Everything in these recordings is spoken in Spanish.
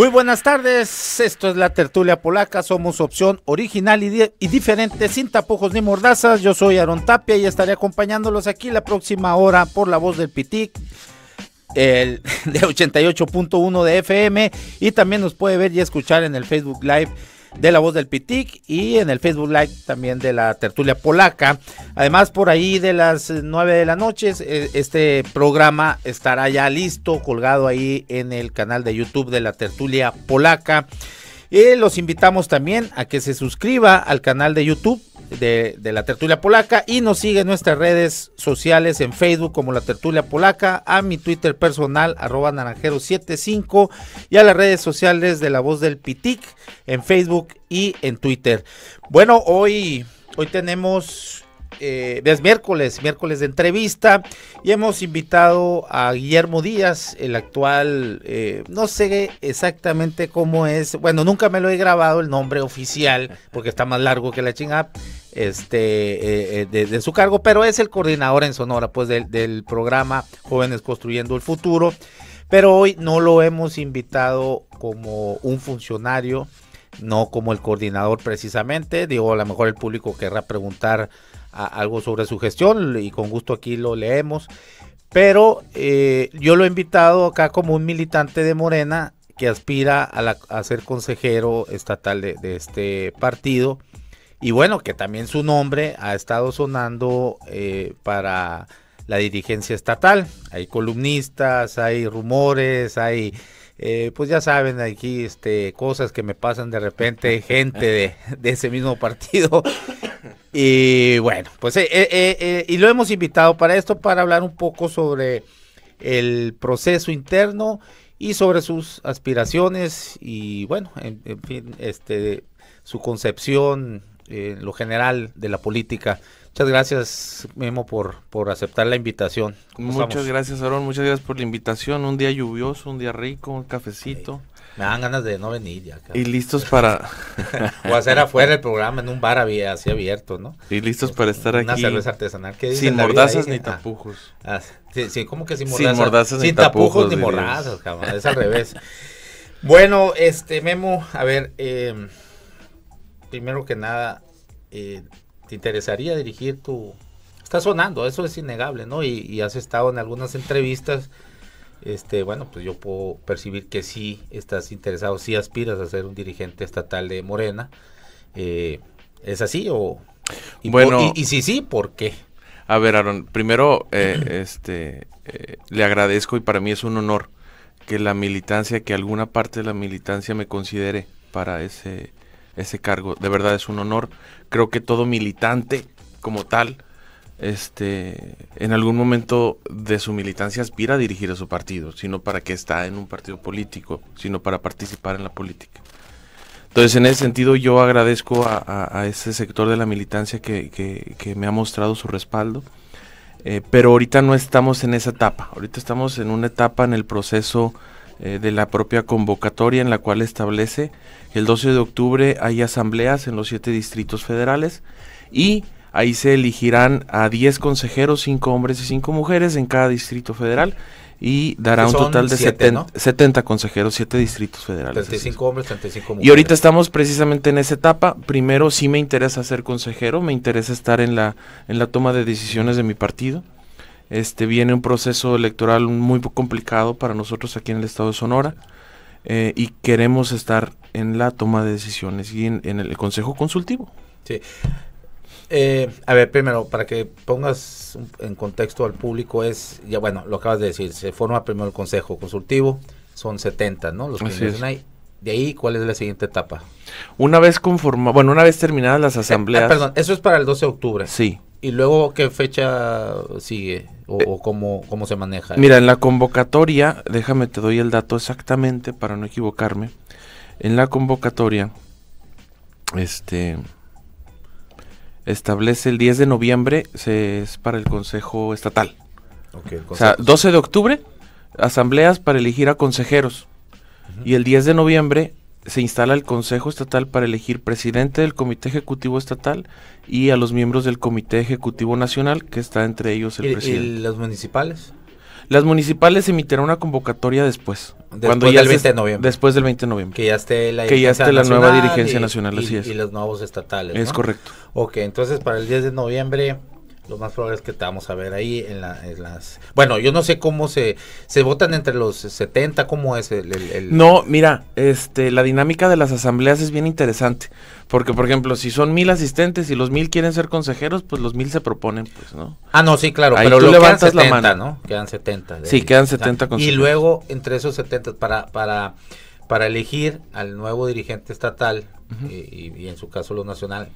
Muy buenas tardes, esto es la tertulia polaca, somos opción original y, diferente, sin tapujos ni mordazas, yo soy Aaron Tapia y estaré acompañándolos aquí la próxima hora por la voz del Pitic, el de 88.1 de FM y también nos puede ver y escuchar en el Facebook Live de La Voz del Pitic y en el Facebook Live también de la tertulia polaca. Además, por ahí de las 9 eh, de la noche, eh, este programa estará ya listo, colgado ahí en el canal de YouTube de la tertulia polaca. Y los invitamos también a que se suscriba al canal de YouTube de, de, la Tertulia Polaca y nos sigue en nuestras redes sociales en Facebook como la Tertulia Polaca, a mi Twitter personal arroba naranjero75 y a las redes sociales de la voz del Pitic en Facebook y en Twitter. Bueno, hoy, hoy tenemos eh, es miércoles, miércoles de entrevista, y hemos invitado a Guillermo Díaz, el actual, eh, no sé exactamente cómo es, bueno, nunca me lo he grabado el nombre oficial, porque está más largo que la chingada, este, eh, eh, de, su cargo, pero es el coordinador en Sonora, pues, del programa Jóvenes Construyendo el Futuro, pero hoy no lo hemos invitado como un funcionario, no como el coordinador precisamente. Digo, a lo mejor el público querrá preguntar algo sobre su gestión y con gusto aquí lo leemos. Pero eh, yo lo he invitado acá como un militante de Morena que aspira a, ser consejero estatal de, este partido. Y bueno, que también su nombre ha estado sonando eh, para la dirigencia estatal. Hay columnistas, hay rumores, hay eh, pues ya saben, aquí este, cosas que me pasan de repente, gente de, ese mismo partido. Y bueno, pues eh, eh, eh, y lo hemos invitado para esto, para hablar un poco sobre el proceso interno y sobre sus aspiraciones y bueno, en, fin, este, su concepción en lo general de la política Muchas gracias, Memo, por, por aceptar la invitación. Muchas gracias, Aaron. Muchas gracias por la invitación. Un día lluvioso, un día rico, un cafecito. Me dan ganas de no venir ya. Y listos para... o hacer afuera el programa en un bar así abierto, ¿no? Y listos para estar aquí. Una cerveza artesanal. sin mordazas ni ah. tapujos. Ah, sí, ¿cómo que sin mordazas? Sin mordazas ni tapujos. ni mordazas, cabrón. Es al revés. bueno, este, Memo, a ver, eh, primero que nada... Eh, ¿Te interesaría dirigir tu... Está sonando, eso es innegable, ¿no? Y, has estado en algunas entrevistas, este, bueno, pues yo puedo percibir que sí estás interesado, sí aspiras a ser un dirigente estatal de Morena. Eh, ¿Es así o...? Y, bueno, y, si sí, ¿por qué? A ver, Aaron, primero eh, este, eh, le agradezco y para mí es un honor que la militancia, que alguna parte de la militancia me considere para ese ese cargo. De verdad es un honor. Creo que todo militante como tal, este, en algún momento de su militancia aspira a dirigir a su partido, sino para que está en un partido político, sino para participar en la política. Entonces, en ese sentido, yo agradezco a, ese sector de la militancia que, me ha mostrado su respaldo. Eh, pero ahorita no estamos en esa etapa. Ahorita estamos en una etapa en el proceso eh, de la propia convocatoria en la cual establece que el 12 de octubre hay asambleas en los siete distritos federales y ahí se elegirán a 10 consejeros, 5 hombres y 5 mujeres en cada distrito federal y dará un total de 70, consejeros, 7 distritos federales. 35 hombres, 35 mujeres. Y ahorita estamos precisamente en esa etapa. Primero sí me interesa ser consejero, me interesa estar en la, en la toma de decisiones de mi partido. Este, viene un proceso electoral muy complicado para nosotros aquí en el estado de Sonora eh, y queremos estar en la toma de decisiones y en, el consejo consultivo. Sí. Eh, a ver, primero, para que pongas en contexto al público, es, ya bueno, lo acabas de decir, se forma primero el consejo consultivo, son 70, ¿no? Los que ahí. De ahí, ¿cuál es la siguiente etapa? Una vez conformado, bueno, una vez terminadas las eh, ah, asambleas. perdón, eso es para el 12 de octubre. Sí. ¿Y luego qué fecha sigue o, eh, cómo, se maneja? Mira, en la convocatoria, déjame te doy el dato exactamente para no equivocarme. En la convocatoria, este establece el 10 de noviembre, es para el Consejo Estatal. O sea, 12 de octubre, asambleas para elegir a consejeros. Y el 10 de noviembre se instala el Consejo Estatal para elegir presidente del Comité Ejecutivo Estatal y a los miembros del Comité Ejecutivo Nacional, que está entre ellos el, presidente. ¿Y las municipales? Las municipales emitirán una convocatoria después. Después cuando del 20 de noviembre. Después del 20 de noviembre. Que ya esté la, que ya esté la nueva dirigencia nacional, y, así es. Y los nuevos estatales. Es correcto. Ok, entonces para el 10 de noviembre lo más probable que te vamos a ver ahí en, la, las... Bueno, yo no sé cómo se, se votan entre los 70, cómo es el, No, mira, este, la dinámica de las asambleas es bien interesante, porque por ejemplo, si son mil asistentes y los mil quieren ser consejeros, pues los mil se proponen, pues, ¿no? Ah, no, sí, claro, pero tú levantas la mano. Quedan 70. Sí, quedan 70 consejeros. Y luego, entre esos 70, para... para para elegir al nuevo dirigente estatal eh, y en su caso lo nacional,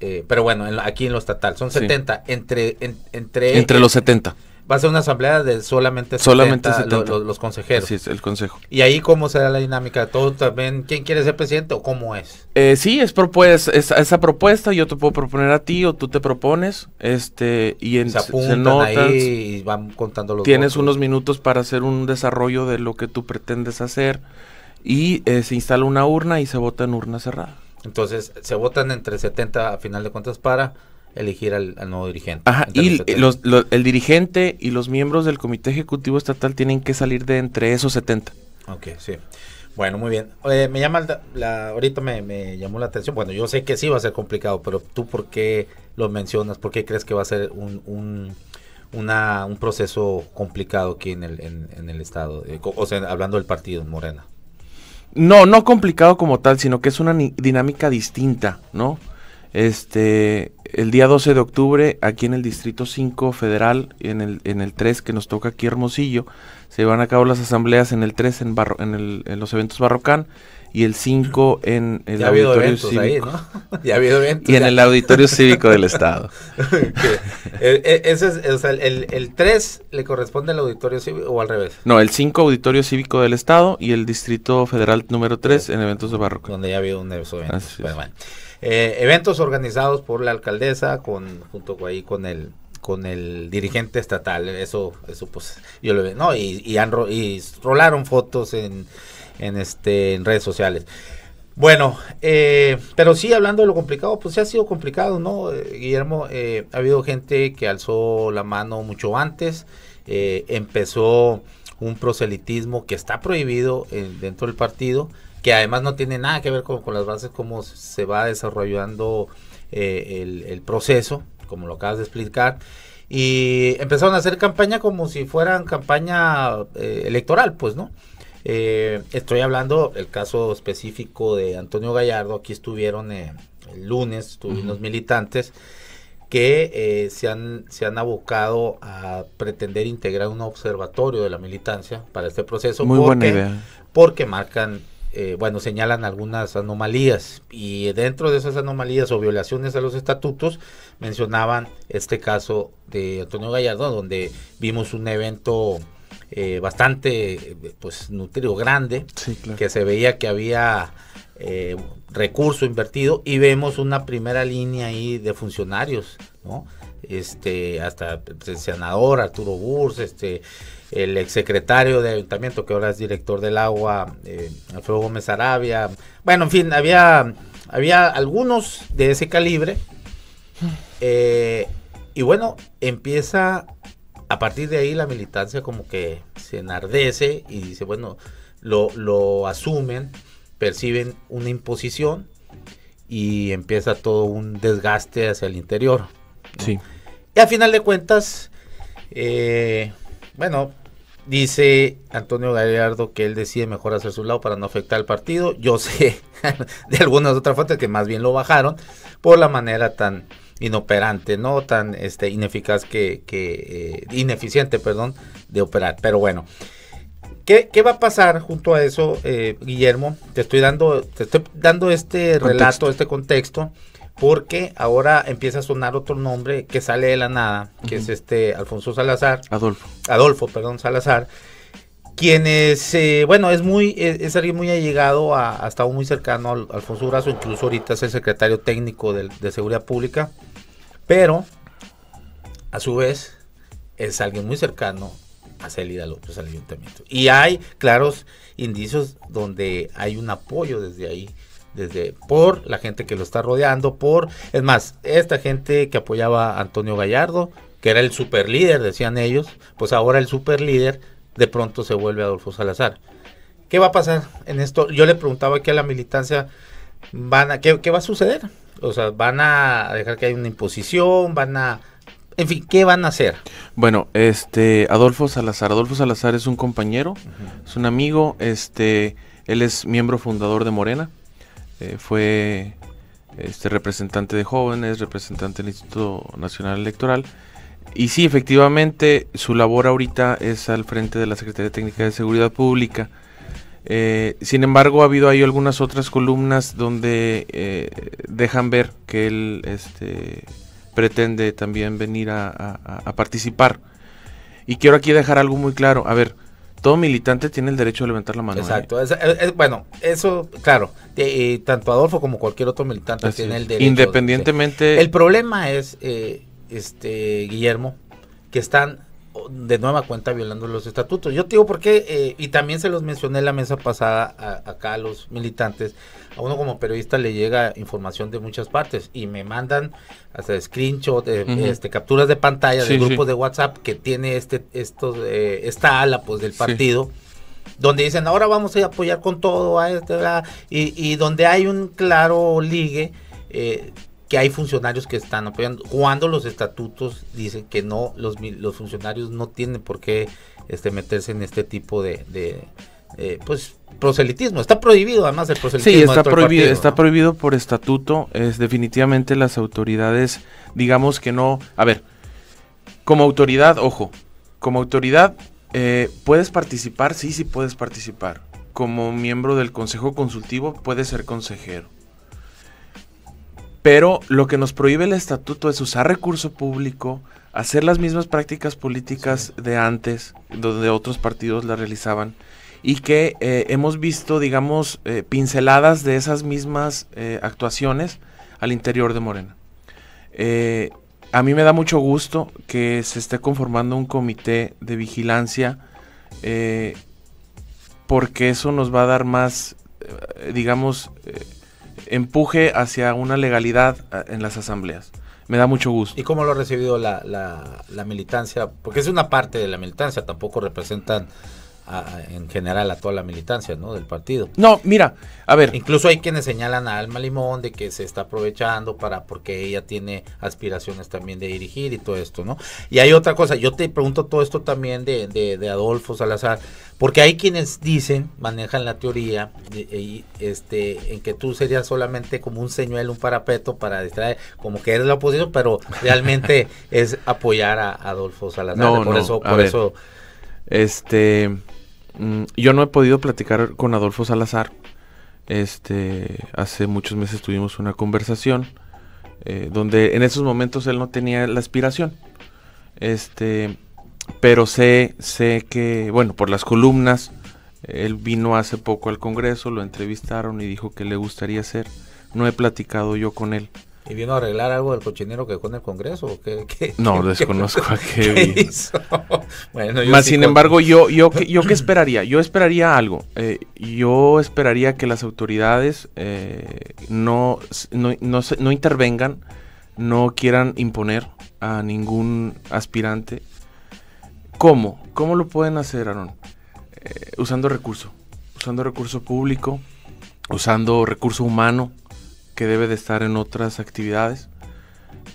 eh, pero bueno, aquí en lo estatal, son 70. Entre, entre, entre los 70. Va a ser una asamblea de solamente 70, solamente Los, consejeros. el consejo. ¿Y ahí cómo será la dinámica? ¿Todo también? ¿Quién quiere ser presidente o cómo es? Eh, sí, es, propuesta, esa propuesta, yo te puedo proponer a ti o tú te propones. este y en, Se apuntan van contando Tienes unos minutos para hacer un desarrollo de lo que tú pretendes hacer y eh, se instala una urna y se vota en urna cerrada. Entonces se votan entre 70 a final de cuentas para elegir al, nuevo dirigente. Ajá, y el dirigente y los miembros del Comité Ejecutivo Estatal tienen que salir de entre esos 70. Ok, sí. Bueno, muy bien. me llama la, ahorita me, llamó la atención. Bueno, yo sé que sí va a ser complicado, pero tú por qué lo mencionas, por qué crees que va a ser un, proceso complicado aquí en el, estado, eh, o sea, hablando del partido Morena. No, no complicado como tal, sino que es una dinámica distinta, ¿no? Este, el día 12 de octubre, aquí en el Distrito 5 Federal, en el, en el 3 que nos toca aquí Hermosillo, se van a cabo las asambleas en el 3 en, barro, en, el, en los eventos Barrocán y el 5 en el Auditorio Cívico. y en el Auditorio Cívico del Estado. Eh, eh, ese es, o sea, el, el 3 le corresponde al Auditorio Cívico o al revés. No, el 5 Auditorio Cívico del Estado y el Distrito Federal número 3 en eventos de Barrocán. Donde ya ha habido un evento. Pues, bueno. Eh, eventos organizados por la alcaldesa con junto con ahí con el con el dirigente estatal, eso eso pues yo lo veo, no y y, y rolaron fotos en este en redes sociales. Bueno, eh, pero sí, hablando de lo complicado, pues sí ha sido complicado, ¿no? Eh, Guillermo, ha habido gente que alzó la mano mucho antes, empezó un proselitismo que está prohibido dentro del partido, que además no tiene nada que ver con, las bases, cómo se va desarrollando eh, el, proceso, como lo acabas de explicar y empezaron a hacer campaña como si fueran campaña eh, electoral, pues, ¿no? Eh, estoy hablando el caso específico de Antonio Gallardo, aquí estuvieron el lunes, estuvieron militantes que se, han, se han abocado a pretender integrar un observatorio de la militancia para este proceso. Muy Porque marcan eh, bueno, señalan algunas anomalías y dentro de esas anomalías o violaciones a los estatutos mencionaban este caso de Antonio Gallardo, donde vimos un evento eh, bastante, pues, nutrido, grande, que se veía que había eh, recurso invertido y vemos una primera línea ahí de funcionarios, ¿no? Este, hasta el senador Arturo Burs, este, el exsecretario de ayuntamiento, que ahora es director del agua, eh, Alfredo Gómez Arabia. Bueno, en fin, había, había algunos de ese calibre. Eh, y bueno, empieza a partir de ahí la militancia como que se enardece y dice, bueno, lo, lo asumen, perciben una imposición y empieza todo un desgaste hacia el interior. Sí. Y a final de cuentas, eh, bueno, Dice Antonio Gallardo que él decide mejor hacer su lado para no afectar al partido. Yo sé de algunas otras fuentes que más bien lo bajaron por la manera tan inoperante, no tan este, ineficaz que, eh, ineficiente, perdón, de operar. Pero bueno, ¿qué, va a pasar junto a eso, eh, Guillermo? Te estoy dando, te estoy dando este relato, este contexto porque ahora empieza a sonar otro nombre que sale de la nada, que es este Alfonso Salazar. Adolfo. Adolfo, perdón, Salazar. Quienes, eh, bueno, es muy, es, alguien muy allegado, ha estado muy cercano a Alfonso Durazo, incluso ahorita es el secretario técnico de, Seguridad Pública, pero a su vez es alguien muy cercano a Celida López al ayuntamiento. Y hay claros indicios donde hay un apoyo desde ahí desde por la gente que lo está rodeando, por, es más, esta gente que apoyaba a Antonio Gallardo, que era el super líder, decían ellos, pues ahora el super líder de pronto se vuelve Adolfo Salazar. ¿Qué va a pasar en esto? Yo le preguntaba aquí a la militancia, van a, ¿qué, va a suceder? O sea, ¿van a dejar que haya una imposición? ¿Van a en fin, ¿qué van a hacer? Bueno, este Adolfo Salazar, Adolfo Salazar es un compañero, es un amigo, este él es miembro fundador de Morena. Eh, fue este representante de jóvenes, representante del Instituto Nacional Electoral. Y sí, efectivamente, su labor ahorita es al frente de la Secretaría Técnica de Seguridad Pública. Eh, sin embargo, ha habido ahí algunas otras columnas donde eh, dejan ver que él este, pretende también venir a participar. Y quiero aquí dejar algo muy claro. A ver, todo militante tiene el derecho de levantar la mano. Exacto. Eh. bueno, eso, claro, eh, tanto Adolfo como cualquier otro militante tiene el derecho. Independientemente. el problema es, eh, este Guillermo, que están de nueva cuenta violando los estatutos. Yo te digo porque, eh, y también se los mencioné la mesa pasada acá a los militantes, a uno como periodista le llega información de muchas partes y me mandan hasta screenshots eh, este, capturas de pantalla del grupo de WhatsApp que tiene este, estos, eh, esta ala pues, del partido. Donde dicen ahora vamos a apoyar con todo a este, y, y donde hay un claro ligue eh, que hay funcionarios que están apoyando. Cuando los estatutos dicen que no, los, los funcionarios no tienen por qué este, meterse en este tipo de, eh, pues proselitismo. Está prohibido además el proselitismo. Sí, está prohibido, está prohibido por estatuto. Es definitivamente las autoridades, digamos que no. A ver, como autoridad, ojo, como autoridad, eh, ¿puedes participar? Sí, sí puedes participar. Como miembro del Consejo Consultivo, puedes ser consejero pero lo que nos prohíbe el estatuto es usar recurso público, hacer las mismas prácticas políticas de antes, donde otros partidos la realizaban, y que eh, hemos visto, digamos, eh, pinceladas de esas mismas eh, actuaciones al interior de Morena. a mí me da mucho gusto que se esté conformando un comité de vigilancia, porque eso nos va a dar más, digamos, empuje hacia una legalidad eh, en las asambleas. Me da mucho gusto. ¿Y cómo lo ha recibido la, la, la militancia? Porque es una parte de la militancia, tampoco representan en general a toda la militancia ¿no? del partido. No, mira, a ver. Incluso hay quienes señalan a Alma Limón de que se está aprovechando para porque ella tiene aspiraciones también de dirigir y todo esto, ¿no? Y hay otra cosa, yo te pregunto todo esto también de, Adolfo Salazar, porque hay quienes dicen, manejan la teoría, este, en que tú serías solamente como un señuelo, un parapeto para distraer, como que eres la oposición, pero realmente es apoyar a Adolfo Salazar. No, por eso, por eso. este. Mm, yo no he podido platicar con Adolfo Salazar. Este, hace muchos meses tuvimos una conversación eh, donde en esos momentos él no tenía la aspiración. Este, pero sé, sé que, bueno, por las columnas, él vino hace poco al Congreso, lo entrevistaron y dijo que le gustaría ser. No he platicado yo con él ¿Y vino a arreglar algo del cochinero que con el Congreso? no, desconozco a qué, hizo. Bueno, sin embargo, yo, yo, yo, qué esperaría? Yo esperaría algo. Eh, yo esperaría que las autoridades eh, no, no, no, intervengan, no quieran imponer a ningún aspirante. ¿Cómo? ¿Cómo lo pueden hacer, Aaron? Eh, usando recurso. Usando recurso público, usando recurso humano que debe de estar en otras actividades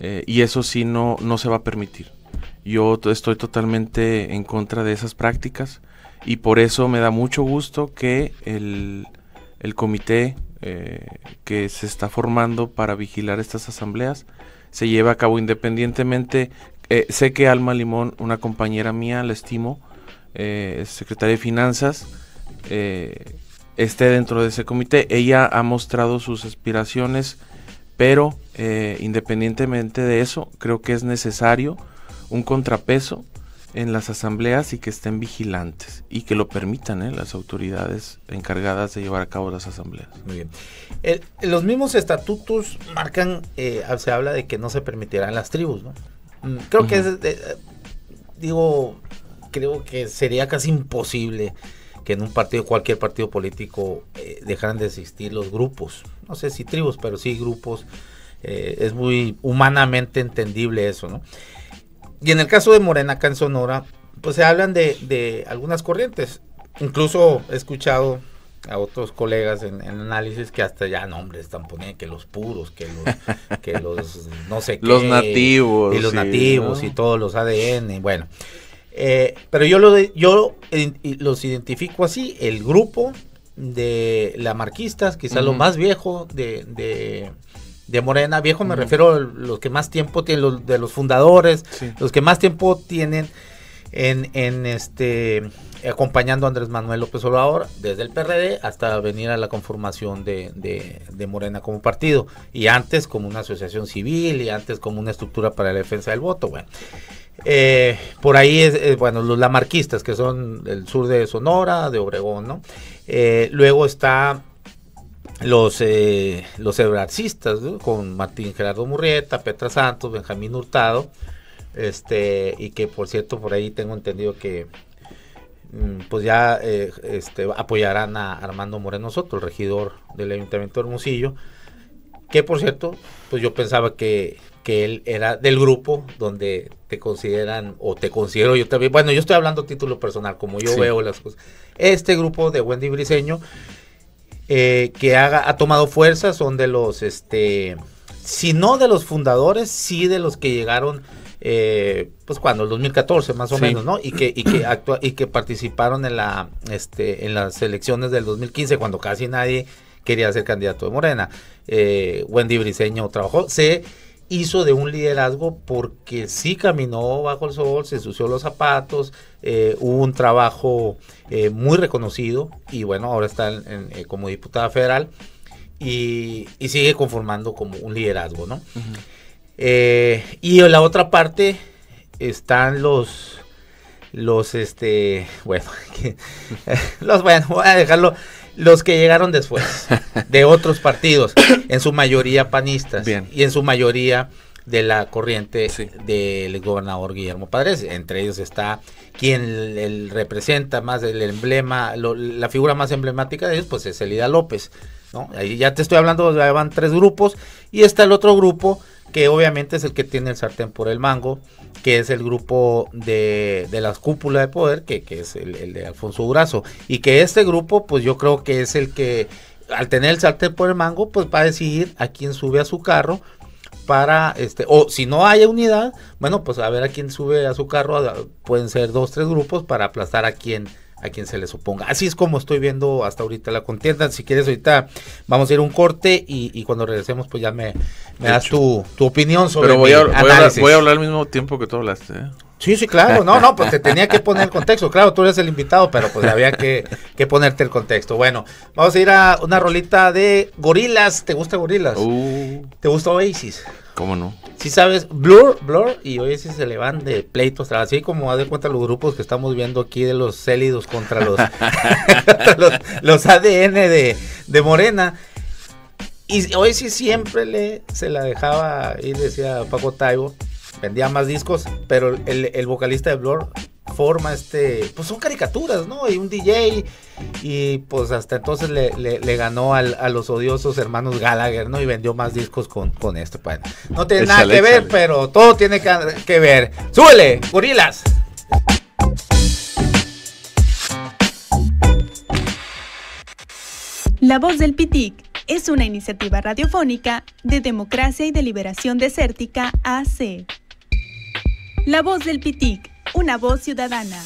eh, y eso sí no, no se va a permitir. Yo estoy totalmente en contra de esas prácticas y por eso me da mucho gusto que el, comité eh, que se está formando para vigilar estas asambleas se lleve a cabo independientemente. Eh, sé que Alma Limón, una compañera mía, la estimo, eh, secretaria de Finanzas, esté dentro de ese comité. Ella ha mostrado sus aspiraciones, pero eh, independientemente de eso, creo que es necesario un contrapeso en las asambleas y que estén vigilantes y que lo permitan ¿eh? las autoridades encargadas de llevar a cabo las asambleas. Muy bien. los mismos estatutos marcan, eh, se habla de que no se permitirán las tribus, ¿no? Mm, creo que es, digo, creo que sería casi imposible que en un partido, cualquier partido político, eh, dejaran de existir los grupos. No sé si tribus, pero sí grupos. Eh, es muy humanamente entendible eso, ¿no? Y en el caso de Morena acá en Sonora, pues se hablan de, de algunas corrientes. Incluso he escuchado a otros colegas en, análisis que hasta ya nombres están poniendo que los puros, que los, que los no sé qué. Los nativos. Y los nativos y todos los ADN. Bueno, eh, pero yo, lo yo los identifico así, el grupo de la marquistas, quizás lo más viejo de, Morena, viejo me refiero a los que más tiempo tienen, de los fundadores, los que más tiempo tienen en, este acompañando a Andrés Manuel López Obrador desde el PRD hasta venir a la conformación de, de, Morena como partido y antes como una asociación civil y antes como una estructura para la defensa del voto. Bueno, eh, por ahí es, eh, bueno, los lamarquistas, que son el sur de Sonora, de Obregón, ¿no? Eh, luego está los, los con Martín Gerardo Murrieta, Petra Santos, Benjamín Hurtado, este, y que por cierto, por ahí tengo entendido que mm, pues ya este, apoyarán a Armando Moreno Soto, el regidor del Ayuntamiento de Hermosillo, que por cierto, pues yo pensaba que que él era del grupo donde te consideran, o te considero yo también, bueno, yo estoy hablando título personal, como yo veo las cosas. Este grupo de Wendy Briseño, eh, que ha tomado fuerza, son de los, este, si no de los fundadores, sí de los que llegaron, eh, pues cuando, el 2014 más o menos, ¿no? Y que, y que, y que participaron en, la, este, en las elecciones del 2015, cuando casi nadie quería ser candidato de Morena. Eh, Wendy Briseño trabajó, se hizo de un liderazgo porque sí caminó bajo el sol, se sució los zapatos, eh, hubo un trabajo eh, muy reconocido y bueno, ahora está eh, como diputada federal y, sigue conformando como un liderazgo, ¿no? y en la otra parte están los, los, este, bueno, los, bueno, voy a dejarlo los que llegaron después, de otros partidos, en su mayoría panistas y en su mayoría de la corriente del gobernador Guillermo Padres. Entre ellos está quien el, representa más el emblema, la figura más emblemática de ellos, pues es Elida López. ¿no? Ahí ya te estoy hablando, ya van tres grupos y está el otro grupo que obviamente es el que tiene el sartén por el mango, que es el grupo de, las cúpulas de poder, que, es el, de Alfonso Durazo. Y que este grupo, pues yo creo que es el que, al tener el sartén por el mango, pues va a decidir a quién sube a su carro para, este, o si no hay unidad, bueno, pues a ver a quién sube a su carro, pueden ser dos, tres grupos para aplastar a quien a quien se le suponga, Así es como estoy viendo hasta ahorita la contienda. Si quieres, ahorita vamos a ir a un corte y, cuando regresemos, pues ya me, das tu, opinión sobre. el voy Pero voy, a hablar, al mismo tiempo que tú hablaste. ¿eh? Sí, sí, claro. No, no, pues te tenía que poner el contexto. Claro, tú eres el invitado, pero pues había que, ponerte el contexto. Bueno, vamos a ir a una rolita de gorilas. ¿Te gusta gorilas? Uh. ¿Te gusta Oasis? ¿Cómo no? Si ¿Sí sabes, Blur, Blur, y hoy sí se le van de pleitos, así como ha de cuenta los grupos que estamos viendo aquí de los célidos contra los, los, ADN de, Morena. Y hoy sí siempre le, se la dejaba ir, decía Paco Taibo, vendía más discos, pero el, el vocalista de Blur forma este, pues son caricaturas, ¿no? Y un DJ y pues hasta entonces le, ganó a los odiosos hermanos Gallagher, ¿no? Y vendió más discos con, esto. Bueno, no tiene nada que ver, pero todo tiene que, ver. ¡Súbele, gorilas! La voz del PITIC es una iniciativa radiofónica de Democracia y de liberación Desértica AC. La voz del PITIC una voz ciudadana.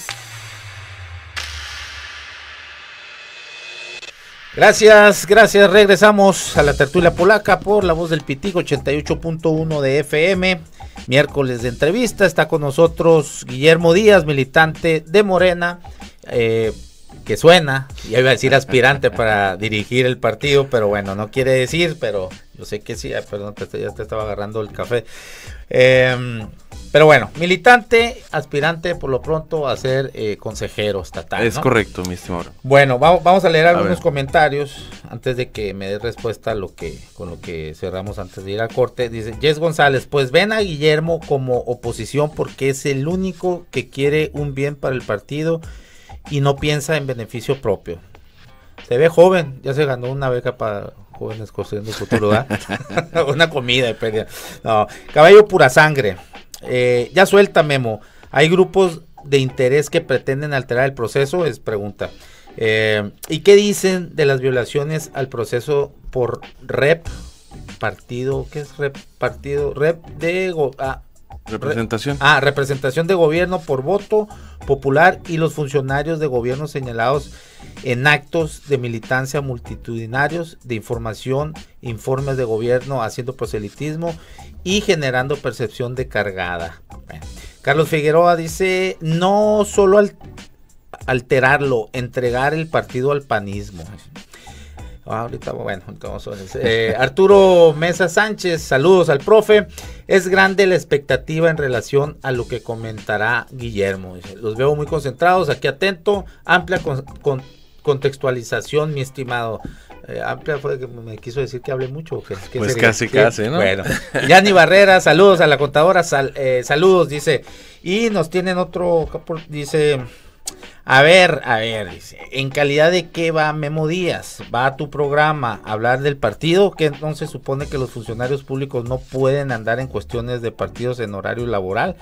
Gracias, gracias. Regresamos a la tertulia polaca por la voz del Pitico 88.1 de FM. Miércoles de entrevista. Está con nosotros Guillermo Díaz, militante de Morena. Eh, que suena, ya iba a decir aspirante para dirigir el partido, pero bueno, no quiere decir, pero yo sé que sí, ah, perdón, ya te estaba agarrando el café. Em, pero bueno, militante, aspirante por lo pronto a ser eh, consejero estatal. Es correcto, mi estimado. Bueno, vamos, a leer algunos comentarios antes de que me dé respuesta lo que, con lo que cerramos antes de ir a corte. Dice Jess González, pues ven a Guillermo como oposición porque es el único que quiere un bien para el partido y no piensa en beneficio propio. Se ve joven, ya se ganó una beca para jóvenes construyendo futuro, una comida, pérdida. Pues, no, caballo pura sangre. Eh, ya suelta, Memo. ¿Hay grupos de interés que pretenden alterar el proceso? Es pregunta. Eh, ¿Y qué dicen de las violaciones al proceso por rep? Partido, ¿qué es rep? Partido, rep de ah, Representación. ah, representación de gobierno por voto popular y los funcionarios de gobierno señalados en actos de militancia multitudinarios, de información, informes de gobierno haciendo proselitismo y generando percepción de cargada. Carlos Figueroa dice, no solo alterarlo, entregar el partido al panismo. Ah, ahorita, bueno, eh, Arturo Mesa Sánchez, saludos al profe. Es grande la expectativa en relación a lo que comentará Guillermo. Los veo muy concentrados, aquí atento, amplia contextualización, mi estimado. Eh, amplia fue que me quiso decir que hable mucho. pues casi, casi, ¿no? Bueno, Yanni Barrera, saludos a la contadora, eh, saludos, dice. Y nos tienen otro, dice a ver, a ver, dice, ¿en calidad de qué va Memo Díaz? ¿Va a tu programa a hablar del partido? que entonces supone que los funcionarios públicos no pueden andar en cuestiones de partidos en horario laboral?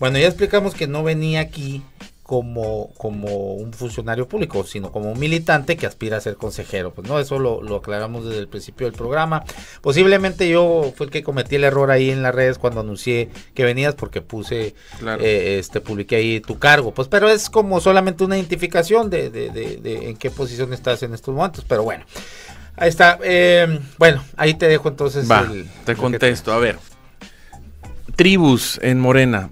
Bueno, ya explicamos que no venía aquí como, como un funcionario público, sino como un militante que aspira a ser consejero. Pues no, eso lo, lo, aclaramos desde el principio del programa. Posiblemente yo fue el que cometí el error ahí en las redes cuando anuncié que venías porque puse, eh, este, publiqué ahí tu cargo. Pues pero es como solamente una identificación de, de, en qué posición estás en estos momentos. Pero bueno, ahí está. Eh, bueno, ahí te dejo entonces. el, te contesto. A ver, tribus en Morena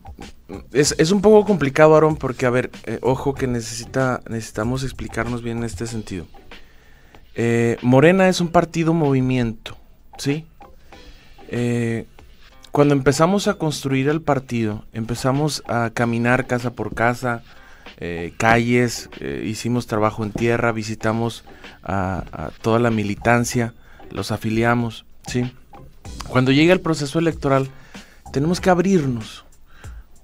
es, un poco complicado, Aaron, porque, a ver, eh, ojo que necesita, necesitamos explicarnos bien en este sentido. Eh, Morena es un partido movimiento, ¿sí? Eh, cuando empezamos a construir el partido, empezamos a caminar casa por casa, calles, hicimos trabajo en tierra, visitamos a, a toda la militancia, los afiliamos, ¿sí? Cuando llega el proceso electoral, tenemos que abrirnos,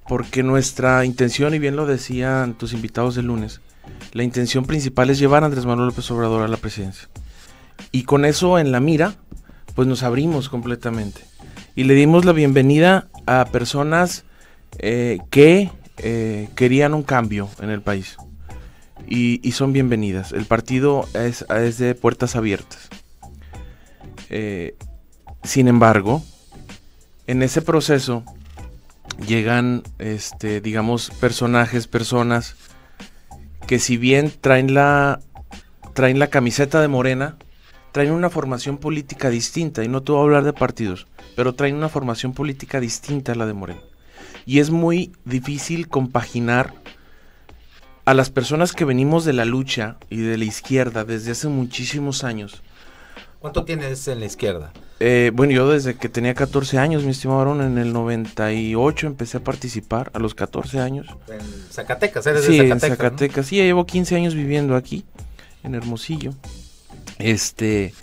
porque nuestra intención, y bien lo decían tus invitados del lunes, la intención principal es llevar a Andrés Manuel López Obrador a la presidencia. Y con eso en la mira, pues nos abrimos completamente. Y le dimos la bienvenida a personas eh, que eh, querían un cambio en el país. Y, son bienvenidas. El partido es, de puertas abiertas. Eh, sin embargo, en ese proceso llegan, este, digamos, personajes, personas que si bien traen la, traen la camiseta de Morena, traen una formación política distinta, y no te voy a hablar de partidos, pero traen una formación política distinta a la de Morena. Y es muy difícil compaginar a las personas que venimos de la lucha y de la izquierda desde hace muchísimos años. ¿Cuánto tienes en la izquierda? Eh, bueno, yo desde que tenía 14 años, mi estimado varón, en el 98 empecé a participar, a los 14 años. En Zacatecas, eres Zacatecas. En Zacatecas, sí, llevo 15 años viviendo aquí, en Hermosillo. Este,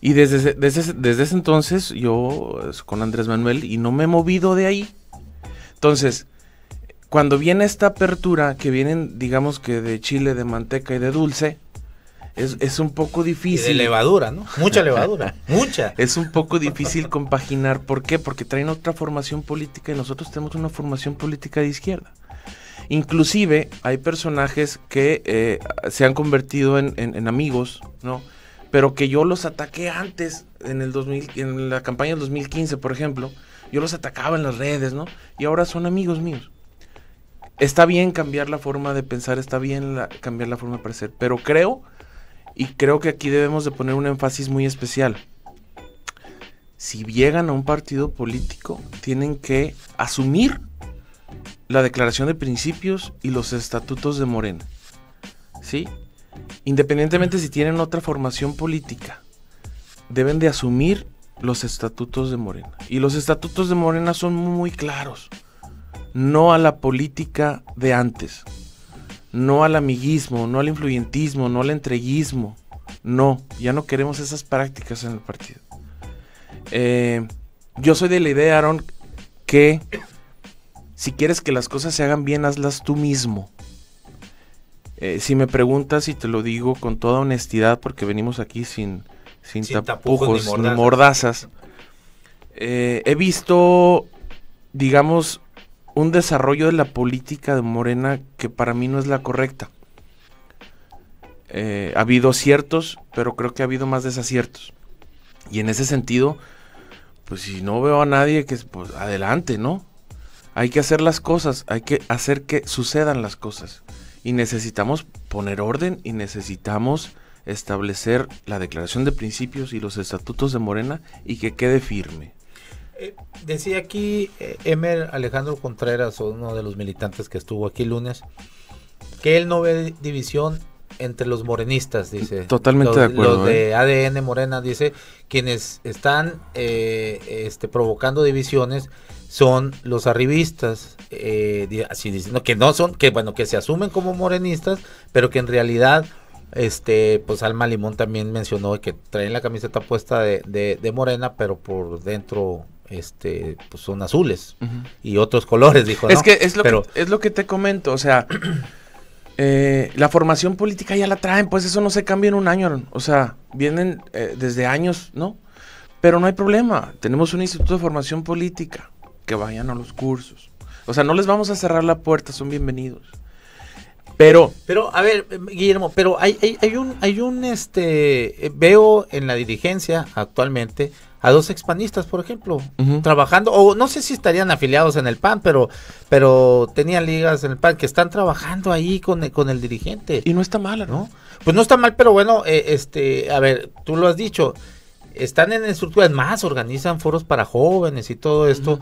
y desde, desde, desde ese entonces yo con Andrés Manuel y no me he movido de ahí. Entonces, cuando viene esta apertura, que vienen, digamos que de chile, de manteca y de dulce, es, es un poco difícil. Y levadura, ¿no? Mucha levadura, mucha. Es un poco difícil compaginar. ¿Por qué? Porque traen otra formación política y nosotros tenemos una formación política de izquierda. Inclusive hay personajes que eh, se han convertido en, amigos, ¿no? Pero que yo los ataqué antes, en, el 2000, en la campaña del 2015, por ejemplo. Yo los atacaba en las redes, ¿no? Y ahora son amigos míos. Está bien cambiar la forma de pensar, está bien cambiar la forma de parecer, pero creo y creo que aquí debemos de poner un énfasis muy especial. Si llegan a un partido político, tienen que asumir la declaración de principios y los estatutos de Morena. ¿Sí? Independientemente si tienen otra formación política, deben de asumir los estatutos de Morena. Y los estatutos de Morena son muy claros. No a la política de antes no al amiguismo, no al influyentismo, no al entreguismo. No, ya no queremos esas prácticas en el partido. Eh, yo soy de la idea, Aaron, que si quieres que las cosas se hagan bien, hazlas tú mismo. Eh, si me preguntas, y te lo digo con toda honestidad, porque venimos aquí sin, sin, tapujos, ni mordazas, eh, he visto, digamos, un desarrollo de la política de Morena que para mí no es la correcta. Eh, ha habido aciertos, pero creo que ha habido más desaciertos. Y en ese sentido, pues si no veo a nadie, que pues adelante, ¿no? Hay que hacer las cosas, hay que hacer que sucedan las cosas. Y necesitamos poner orden y necesitamos establecer la declaración de principios y los estatutos de Morena y que quede firme. Eh, decía aquí eh, Emer Alejandro Contreras, uno de los militantes que estuvo aquí el lunes, que él no ve división entre los morenistas, dice. Totalmente de acuerdo. Los de ¿eh? ADN Morena, dice, quienes están este, provocando divisiones son los arribistas, así diciendo que no son, que bueno, que se asumen como morenistas, pero que en realidad, este, pues Alma Limón también mencionó que traen la camiseta puesta de, de, de Morena, pero por dentro este, pues son azules y otros colores, dijo. Es que es lo, Pero, que, es lo que te comento, o sea, eh, la formación política ya la traen, pues eso no se cambia en un año, o sea, vienen eh, desde años, ¿no? Pero no hay problema, tenemos un instituto de formación política, que vayan a los cursos. O sea, no les vamos a cerrar la puerta, son bienvenidos. Pero, pero, a ver, Guillermo, pero hay, hay, hay, un, hay un, este, veo en la dirigencia actualmente a dos expanistas, por ejemplo, trabajando, o no sé si estarían afiliados en el PAN, pero, pero tenían ligas en el PAN que están trabajando ahí con, con el dirigente. Y no está mal, ¿no? Pues no está mal, pero bueno, eh, este, a ver, tú lo has dicho, están en estructuras más, organizan foros para jóvenes y todo esto,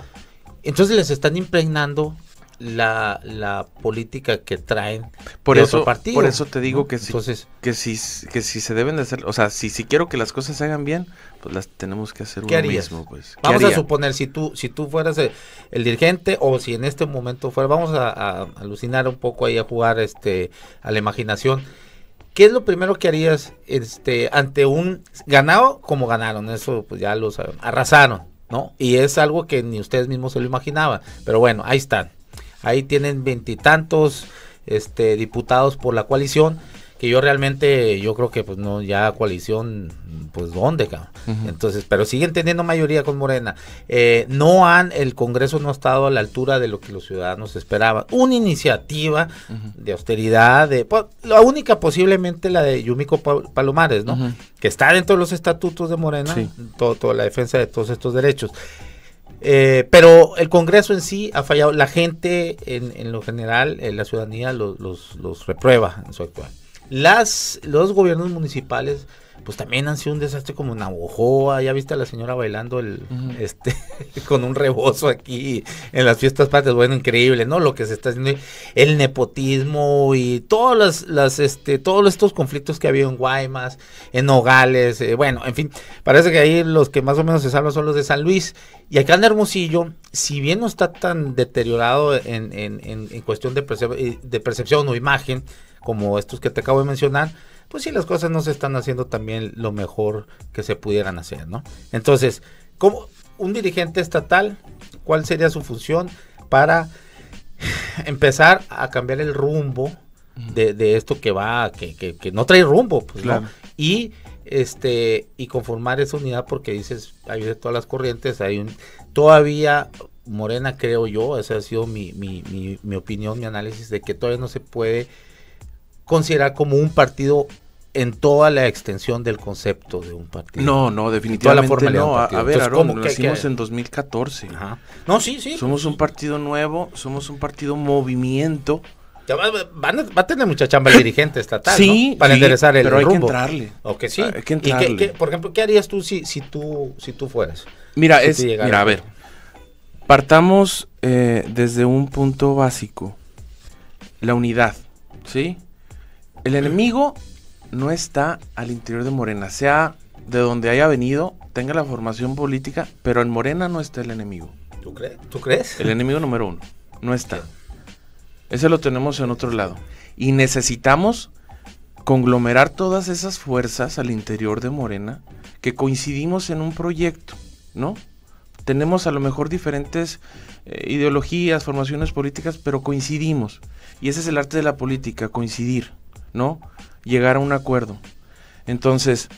entonces les están impregnando la, política que traen por eso, partido. Por eso te digo que, si, Entonces, que, que si se deben de hacer, o sea, si, si quiero que las cosas se hagan bien, pues las tenemos que hacer un uno pues. vamos a suponer, si tú, si tú fueras el, dirigente o si en este momento fuera, vamos a, alucinar un poco ahí, a jugar este, a la imaginación. ¿Qué es lo primero que harías este, ante un ganado como ganaron? Eso pues ya lo saben Arrasaron, ¿no? Y es algo que ni ustedes mismos se lo imaginaban. Pero bueno, ahí están. Ahí tienen veintitantos este, diputados por la coalición que yo realmente yo creo que pues no ya coalición pues dónde cabrón? entonces pero siguen teniendo mayoría con Morena eh, no han el Congreso no ha estado a la altura de lo que los ciudadanos esperaban una iniciativa de austeridad de pues, la única posiblemente la de Yumiko Palomares no que está dentro de los estatutos de Morena todo, toda la defensa de todos estos derechos eh, pero el Congreso en sí ha fallado. La gente, en, en lo general, eh, la ciudadanía los, reprueba en su actual. Las, los gobiernos municipales pues también han sido un desastre como bojoa, ya viste a la señora bailando el este con un rebozo aquí en las fiestas patrias, bueno, increíble, ¿no? Lo que se está haciendo el nepotismo y todas las, las este todos estos conflictos que ha habido en Guaymas, en Nogales, eh, bueno, en fin, parece que ahí los que más o menos se salvan son los de San Luis y acá en Hermosillo, si bien no está tan deteriorado en, en, en, cuestión de, eh, de percepción o imagen como estos que te acabo de mencionar, pues sí, las cosas no se están haciendo también lo mejor que se pudieran hacer, ¿no? Entonces, como un dirigente estatal, ¿cuál sería su función para empezar a cambiar el rumbo mm. de, esto que va, que, no trae rumbo, pues, ¿no? Y este y conformar esa unidad porque dices hay de todas las corrientes hay un todavía Morena creo yo esa ha sido mi opinión mi análisis de que todavía no se puede considerar como un partido en toda la extensión del concepto de un partido. No, no, definitivamente no. a, ver, Entonces, lo hicimos en 2014. Ajá. No, sí, sí. Somos un partido nuevo, somos un partido movimiento. va, a, tener mucha chamba el dirigente estatal, sí, ¿no? Para sí, enderezar el pero hay que entrarle. sí. Hay que entrarle. por ejemplo, ¿qué harías tú si, tú si tú fueras? Mira, es mira, a ver. Partamos eh, desde un punto básico. La unidad, ¿sí? El enemigo no está al interior de Morena, sea de donde haya venido, tenga la formación política, pero en Morena no está el enemigo. ¿Tú, ¿Tú crees? El enemigo número uno. No está. Ese lo tenemos en otro lado. Y necesitamos conglomerar todas esas fuerzas al interior de Morena que coincidimos en un proyecto, ¿no? Tenemos a lo mejor diferentes eh, ideologías, formaciones políticas, pero coincidimos. Y ese es el arte de la política, coincidir. ¿no? Llegar a un acuerdo. Entonces,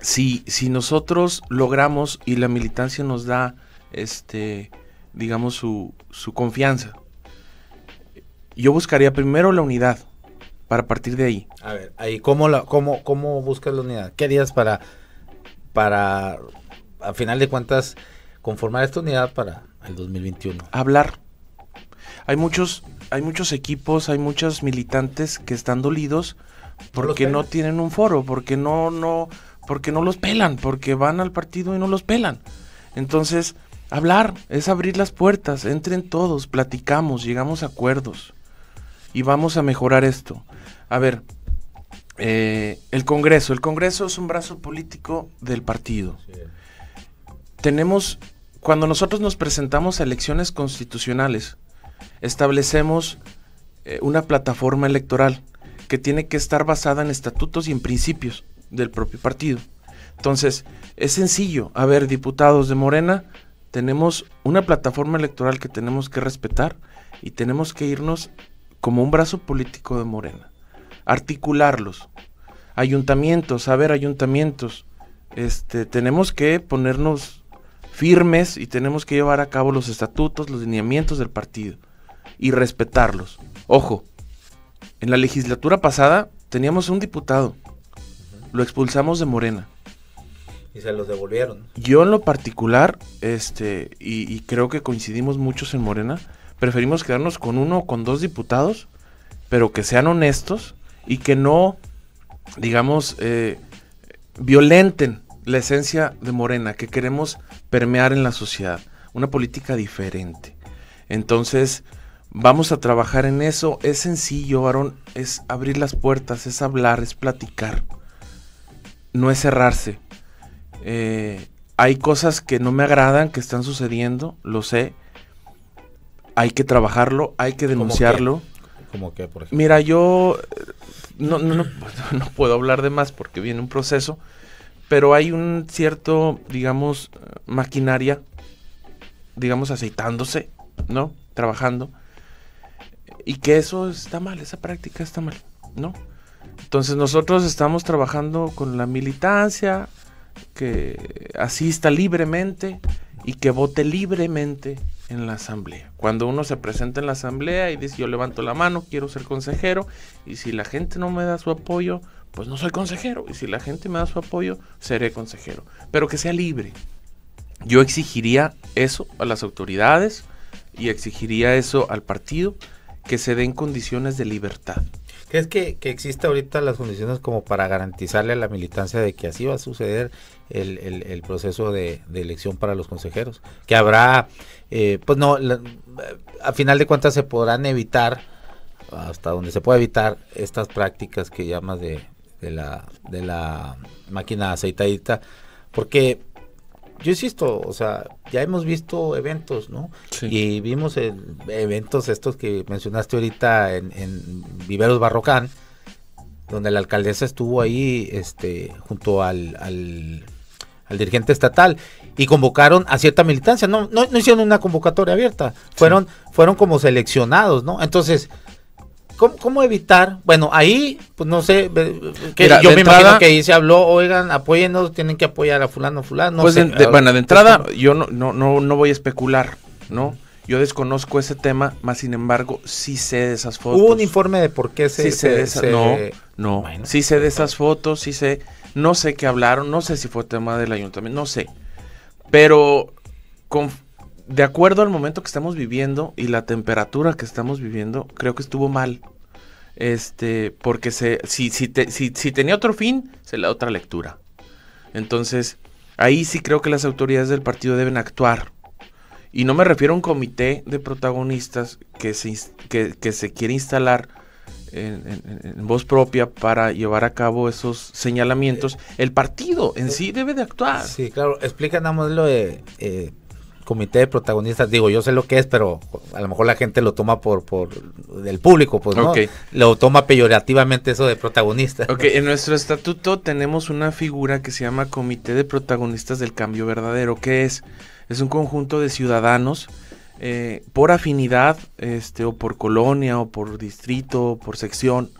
si, si nosotros logramos y la militancia nos da, este, digamos, su, confianza, yo buscaría primero la unidad para partir de ahí. A ver, ahí cómo la, cómo, cómo buscas la unidad. ¿Qué harías para, para, a final de cuentas, conformar esta unidad para el 2021? Hablar. Hay muchos hay muchos equipos, hay muchos militantes que están dolidos porque no tienen un foro, porque no, no, porque no los pelan, porque van al partido y no los pelan. Entonces, hablar es abrir las puertas, entren todos, platicamos, llegamos a acuerdos y vamos a mejorar esto. A ver, eh, el Congreso. El Congreso es un brazo político del partido. Tenemos, cuando nosotros nos presentamos a elecciones constitucionales, establecemos eh, una plataforma electoral que tiene que estar basada en estatutos y en principios del propio partido. Entonces, es sencillo. A ver, diputados de Morena, tenemos una plataforma electoral que tenemos que respetar y tenemos que irnos como un brazo político de Morena. Articularlos. Ayuntamientos, a ver, ayuntamientos. Este, tenemos que ponernos firmes y tenemos que llevar a cabo los estatutos, los lineamientos del partido y respetarlos. Ojo, en la legislatura pasada teníamos un diputado, lo expulsamos de Morena. Y se los devolvieron. Yo en lo particular, este, y, creo que coincidimos muchos en Morena, preferimos quedarnos con uno o con dos diputados, pero que sean honestos y que no, digamos, eh, violenten la esencia de Morena, que queremos permear en la sociedad, una política diferente. Entonces, Vamos a trabajar en eso. Es sencillo, varón. Es abrir las puertas, es hablar, es platicar. No es cerrarse. Eh, hay cosas que no me agradan, que están sucediendo, lo sé. Hay que trabajarlo, hay que denunciarlo. como que, por Mira, yo eh, no, puedo hablar de más porque viene un proceso, pero hay un cierto, digamos, eh, maquinaria, digamos, aceitándose, ¿no? Trabajando y que eso está mal, esa práctica está mal, ¿no? Entonces nosotros estamos trabajando con la militancia, que asista libremente y que vote libremente en la asamblea. Cuando uno se presenta en la asamblea y dice yo levanto la mano, quiero ser consejero, y si la gente no me da su apoyo, pues no soy consejero, y si la gente me da su apoyo, seré consejero, pero que sea libre. Yo exigiría eso a las autoridades y exigiría eso al partido que se den condiciones de libertad. ¿Crees que, que existe ahorita las condiciones como para garantizarle a la militancia de que así va a suceder el, proceso de, elección para los consejeros? Que habrá, eh, pues no, a final de cuentas se podrán evitar, hasta donde se pueda evitar, estas prácticas que llamas de, de, la, de la máquina aceitadita, porque yo insisto, o sea, ya hemos visto eventos, ¿no? Y vimos eventos estos que mencionaste ahorita en, Viveros Barrocán, donde la alcaldesa estuvo ahí este, junto al, al, dirigente estatal y convocaron a cierta militancia, no, no, hicieron una convocatoria abierta, fueron, fueron como seleccionados, ¿no? Entonces, ¿Cómo, evitar? Bueno, ahí, pues no sé, que yo me imagino que ahí se habló, oigan, apóyenos, tienen que apoyar a fulano, fulano. Pues, sé, bueno, de entrada, pues, yo no, no, no, no voy a especular, ¿no? Yo desconozco ese tema, más sin embargo, sí sé de esas fotos. Hubo un informe de por qué se... Sí sé de esas, no, no, sí sé de pues, esas fotos, sí sé, no sé qué hablaron, no sé si fue tema del ayuntamiento, no sé. Pero con, de acuerdo al momento que estamos viviendo y la temperatura que estamos viviendo, creo que estuvo mal este, porque se, si, si, si, tenía otro fin, se le da otra lectura. Entonces, ahí sí creo que las autoridades del partido deben actuar. Y no me refiero a un comité de protagonistas que se, que, que se quiere instalar en, voz propia para llevar a cabo esos señalamientos. El partido en sí debe de actuar. Sí, claro. Explica nada lo de... Eh, comité de protagonistas, digo, yo sé lo que es, pero a lo mejor la gente lo toma por, por el público, pues no, lo toma peyorativamente eso de protagonista. Ok, en nuestro estatuto tenemos una figura que se llama Comité de Protagonistas del Cambio Verdadero, que es, es un conjunto de ciudadanos eh, por afinidad, este, o por colonia, o por distrito, o por sección,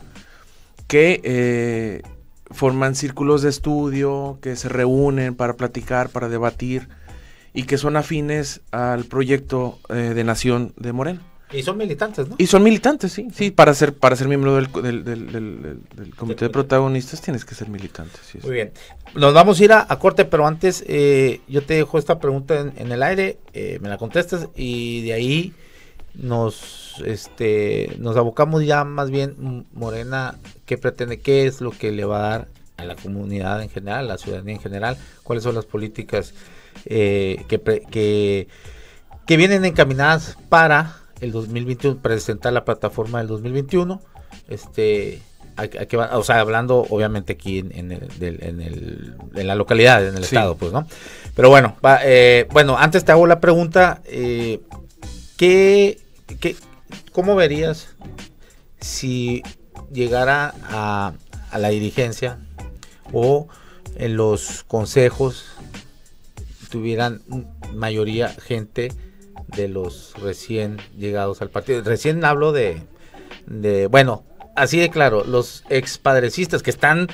que eh, forman círculos de estudio, que se reúnen para platicar, para debatir, y que son afines al proyecto eh, de nación de Morena. Y son militantes, ¿no? Y son militantes, sí. Sí, para ser, para ser miembro del, del, del, comité de protagonistas tienes que ser militante. Sí, Muy bien. Nos vamos a ir a, corte, pero antes eh, yo te dejo esta pregunta en, el aire, eh, me la contestas y de ahí nos, este, nos abocamos ya más bien, mm, Morena, qué pretende, qué es lo que le va a dar a la comunidad en general, a la ciudadanía en general, cuáles son las políticas eh, que, que, vienen encaminadas para el 2021, presentar la plataforma del 2021. Este, que, o sea, hablando obviamente aquí en, la localidad, en el estado, pues, ¿no? Pero bueno, eh, bueno, antes te hago la pregunta, eh, ¿qué, cómo verías si llegara a, a la dirigencia o en los consejos tuvieran mayoría gente de los recién llegados al partido. Recién hablo de, bueno, así de claro, los expadrecistas que están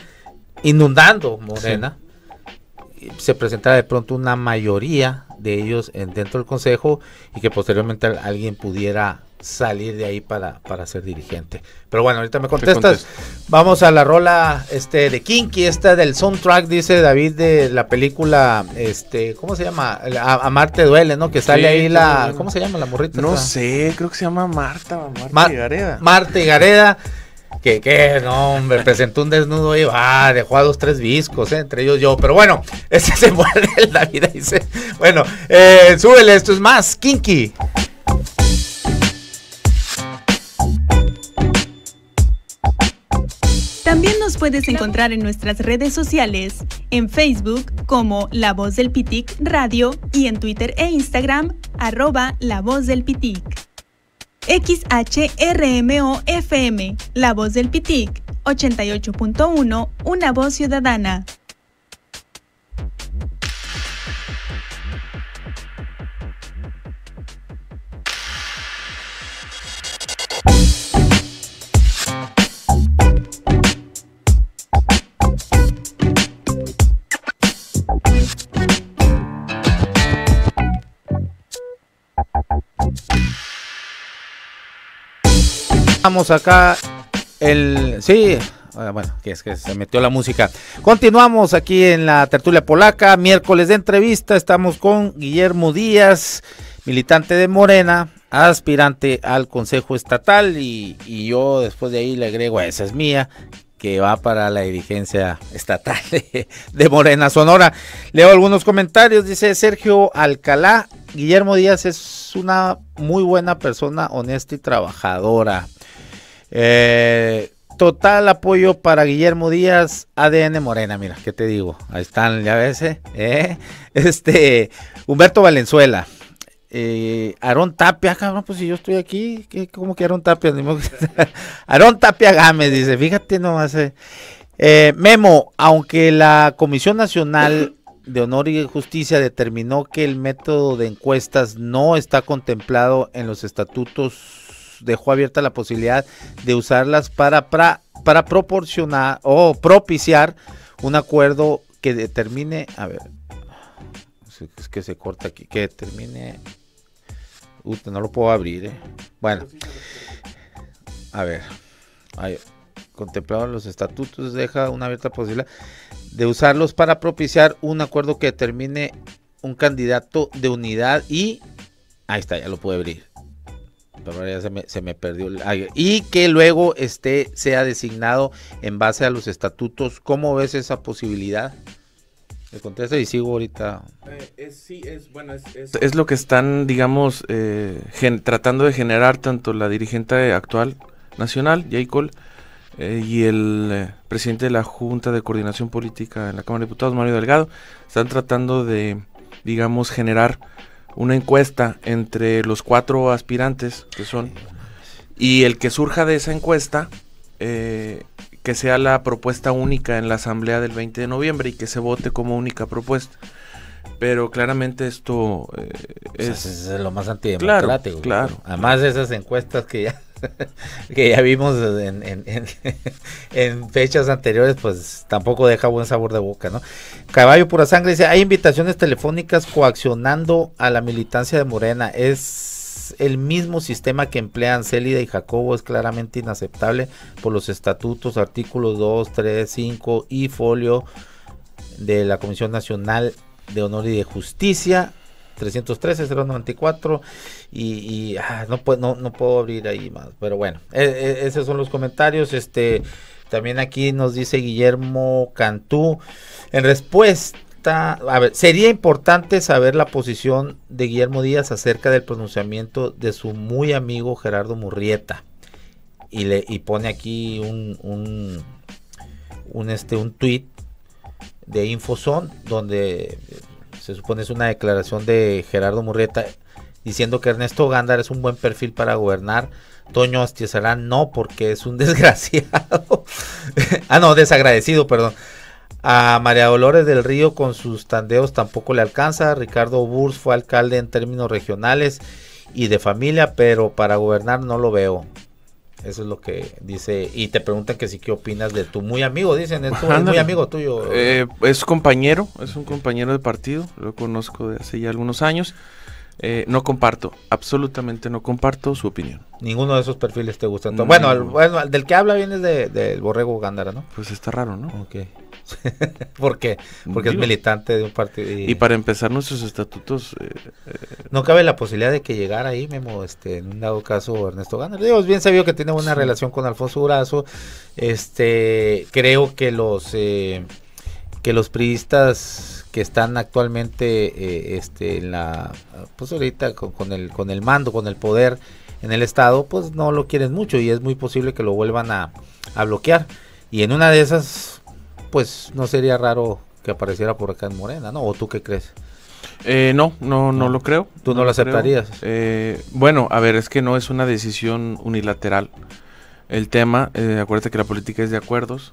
inundando Morena, se presentara de pronto una mayoría de ellos dentro del Consejo y que posteriormente alguien pudiera salir de ahí para, para ser dirigente. Pero bueno, ahorita me contestas. Vamos a la rola este, de Kinky, esta del soundtrack, dice David, de la película, este, ¿cómo se llama? A, Marte duele, ¿no? Que sale ahí la, ¿cómo se llama la morrita? No sé, creo que se llama Marta, Marta y Gareda. Marta Gareda. Que, que, no, hombre, presentó un desnudo y va, ah, dejó a dos, tres discos, ¿eh? entre ellos yo. Pero bueno, este se muere la vida dice, bueno, eh, súbele, esto es más, Kinky. También nos puedes encontrar en nuestras redes sociales, en Facebook como La Voz del Pitic Radio y en Twitter e Instagram arroba La Voz del Pitic. XHRMOFM, La Voz del Pitic, 88.1, Una Voz Ciudadana. Vamos acá el sí, ah, bueno, que es que se metió la música. Continuamos aquí en la tertulia polaca, miércoles de entrevista, estamos con Guillermo Díaz, militante de Morena, aspirante al Consejo Estatal y, yo después de ahí le agrego, a esa es mía, que va para la dirigencia estatal de, Morena Sonora. Leo algunos comentarios, dice Sergio Alcalá, Guillermo Díaz es una muy buena persona, honesta y trabajadora. Eh, total apoyo para Guillermo Díaz, ADN Morena, mira, ¿qué te digo? Ahí están, ya ves, eh? ¿Eh? Este, Humberto Valenzuela. Eh, Aarón Tapia, ah, cabrón, pues si yo estoy aquí, ¿qué, ¿cómo que Aarón Tapia? Aarón Tapia Gámez dice, fíjate nomás. Eh. eh, Memo, aunque la Comisión Nacional de Honor y Justicia determinó que el método de encuestas no está contemplado en los estatutos dejó abierta la posibilidad de usarlas para, para, proporcionar o propiciar un acuerdo que determine, a ver, es que se corta aquí, que determine, Uy, no lo puedo abrir, eh. bueno, a ver, ahí, contemplado los estatutos deja una abierta posibilidad de usarlos para propiciar un acuerdo que determine un candidato de unidad y ahí está, ya lo pude abrir pero ya se me, perdió. El, y que luego esté, sea designado en base a los estatutos. ¿Cómo ves esa posibilidad? Le contesto y sigo ahorita. Eh, es, lo que están, digamos, eh, tratando de generar tanto la dirigente actual nacional, J. Eh, y el presidente de la Junta de Coordinación Política en la Cámara de Diputados, Mario Delgado. Están tratando de, digamos, generar una encuesta entre los cuatro aspirantes que son. Y el que surja de esa encuesta, eh, que sea la propuesta única en la asamblea del 20 de noviembre y que se vote como única propuesta. Pero claramente esto eh, es, es... lo más antidemocrático. claro. Además de esas encuestas que ya que ya vimos en, fechas anteriores, pues tampoco deja buen sabor de boca, ¿no? Caballo Pura Sangre dice, hay invitaciones telefónicas coaccionando a la militancia de Morena. Es el mismo sistema que emplean Célida y Jacobo, es claramente inaceptable por los estatutos, artículos 2, 3, 5 y folio de la Comisión Nacional de Honor y de Justicia 313-094 y, y ah, no, puedo, no, no, puedo abrir ahí más. Pero bueno, eh, eh, esos son los comentarios. Este, también aquí nos dice Guillermo Cantú, en respuesta a ver, sería importante saber la posición de Guillermo Díaz acerca del pronunciamiento de su muy amigo Gerardo Murrieta. Y, le, pone aquí un, un, este, un tweet de Infoson donde se supone es una declaración de Gerardo Murrieta diciendo que Ernesto Gándar es un buen perfil para gobernar. Toño Astizarán no, porque es un desgraciado. ah, no, desagradecido, perdón. A María Dolores del Río con sus tandeos tampoco le alcanza. Ricardo Burs fue alcalde en términos regionales y de familia, pero para gobernar no lo veo. Eso es lo que dice. Y te preguntan que sí, ¿qué opinas de tu muy amigo? Dicen, es, tu, muy amigo tuyo. Eh, es compañero, es un compañero de partido, lo conozco de hace ya algunos años. Eh, no comparto, absolutamente no comparto su opinión. Ninguno de esos perfiles te gusta. bueno, el, del que habla viene de, del borrego Gándara, ¿no? Pues está raro, ¿no? Ok. porque Porque es militante de un partido. Y, para empezar, nuestros estatutos. Eh, eh, no cabe la posibilidad de que llegara ahí, Memo, este, en un dado caso, Ernesto Ganner Digo, bien sabido que tiene una relación con Alfonso Urazo Este, creo que los. Eh, que los priistas que están actualmente este en la pues ahorita con, el con el mando con el poder en el estado pues no lo quieren mucho y es muy posible que lo vuelvan a bloquear y en una de esas pues no sería raro que apareciera por acá en Morena, ¿no? ¿O tú qué crees? Eh, no, no, no lo creo. ¿Tú no, lo aceptarías? Eh, bueno, a ver, es que no es una decisión unilateral. El tema, eh, acuérdate que la política es de acuerdos,